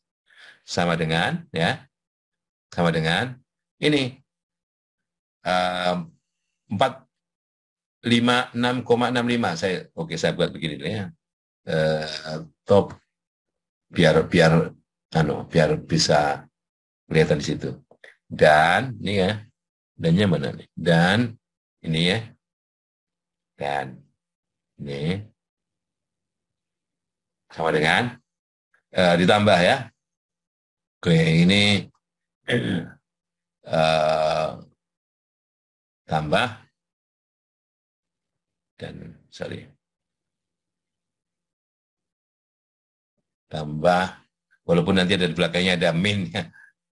sama dengan ya sama dengan ini eh, empat lima enam koma enam lima saya oke okay, saya buat begini dulu ya uh, top biar biar anu biar bisa kelihatan di situ. Dan ini ya, dannya mana nih? Dan ini ya. Dan ini sama dengan e, ditambah ya. Oke, ini e, [clears throat] tambah dan sorry tambah Walaupun nanti ada di belakangnya ada ya.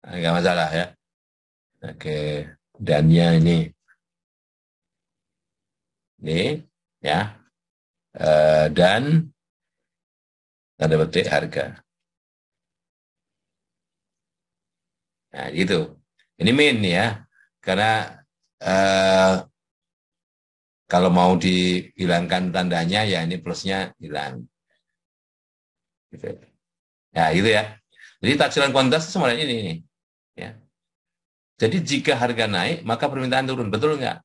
Nah, nggak masalah ya. Oke, dannya ini. Ini, ya. E, dan tanda petik harga. Nah, gitu. Ini min ya. Karena eh, kalau mau dihilangkan tandanya, ya ini plusnya hilang. Gitu. Ya, gitu ya. Jadi taksiran kuantitas sebenarnya ini, ini. Ya. Jadi jika harga naik, maka permintaan turun. Betul nggak?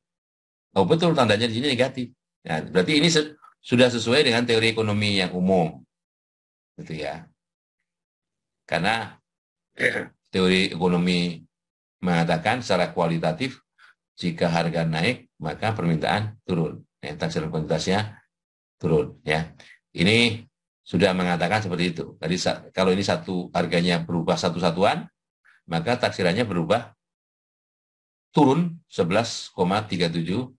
Oh, betul. Tandanya di sini negatif. Ya, berarti ini se sudah sesuai dengan teori ekonomi yang umum. Gitu ya. Karena [clears throat] teori ekonomi mengatakan secara kualitatif jika harga naik maka permintaan turun ya, taksiran kuantitasnya turun ya ini sudah mengatakan seperti itu. Tadi kalau ini satu harganya berubah satu satuan, maka taksirannya berubah turun 11,37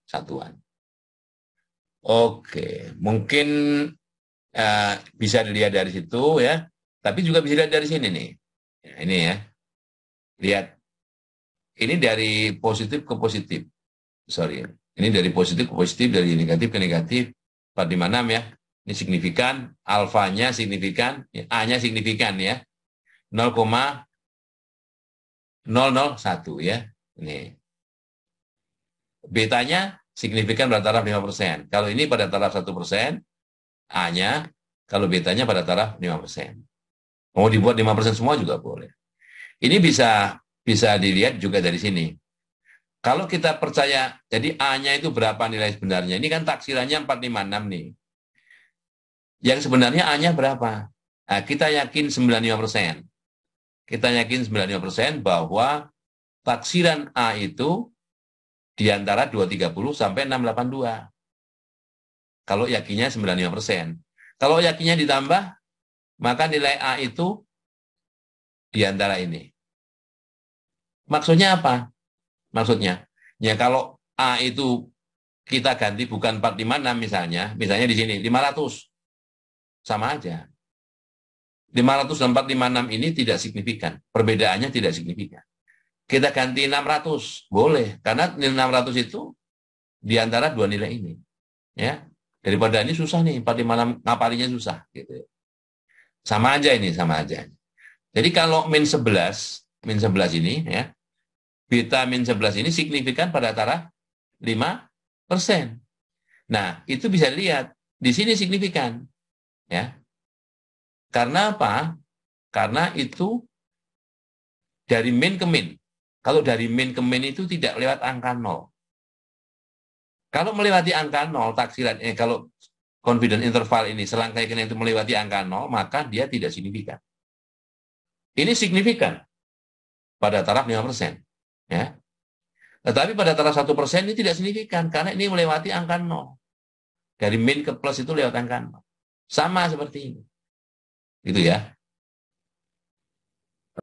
satuan. Oke, mungkin uh, bisa dilihat dari situ ya, tapi juga bisa dilihat dari sini nih. Ya, ini ya, lihat ini dari positif ke positif. Sorry, ini dari positif ke positif, dari negatif ke negatif, 456 ya ini signifikan, alfanya signifikan, ya, A-nya signifikan ya. 0,001 ya. Ini. Betanya signifikan pada taraf 5%. Kalau ini pada taraf 1%, A-nya, kalau betanya pada taraf 5%. Mau dibuat 5% semua juga boleh. Ini bisa bisa dilihat juga dari sini. Kalau kita percaya, jadi A-nya itu berapa nilai sebenarnya? Ini kan taksirannya 456 nih yang sebenarnya a berapa? Nah, kita yakin 95%. Kita yakin 95% bahwa taksiran A itu di antara 230 sampai 682. Kalau yakinnya 95%. Kalau yakinnya ditambah, maka nilai A itu di antara ini. Maksudnya apa? Maksudnya, ya kalau A itu kita ganti bukan 456 misalnya, misalnya di sini 500 sama aja. 500 dan 456 ini tidak signifikan. Perbedaannya tidak signifikan. Kita ganti 600, boleh. Karena 600 itu di antara dua nilai ini. Ya. Daripada ini susah nih, 456 ngapalinya susah. Gitu. Sama aja ini, sama aja. Jadi kalau min 11, min 11 ini ya, beta min 11 ini signifikan pada taraf 5 persen. Nah, itu bisa dilihat. Di sini signifikan. Ya. Karena apa? Karena itu dari min ke min. Kalau dari min ke min itu tidak lewat angka nol. Kalau melewati angka nol, taksiran eh, kalau confident interval ini selangkah yang itu melewati angka nol, maka dia tidak signifikan. Ini signifikan pada taraf 5%. Ya. Tetapi pada taraf satu persen ini tidak signifikan karena ini melewati angka nol. Dari min ke plus itu lewat angka nol. Sama seperti itu. Gitu ya.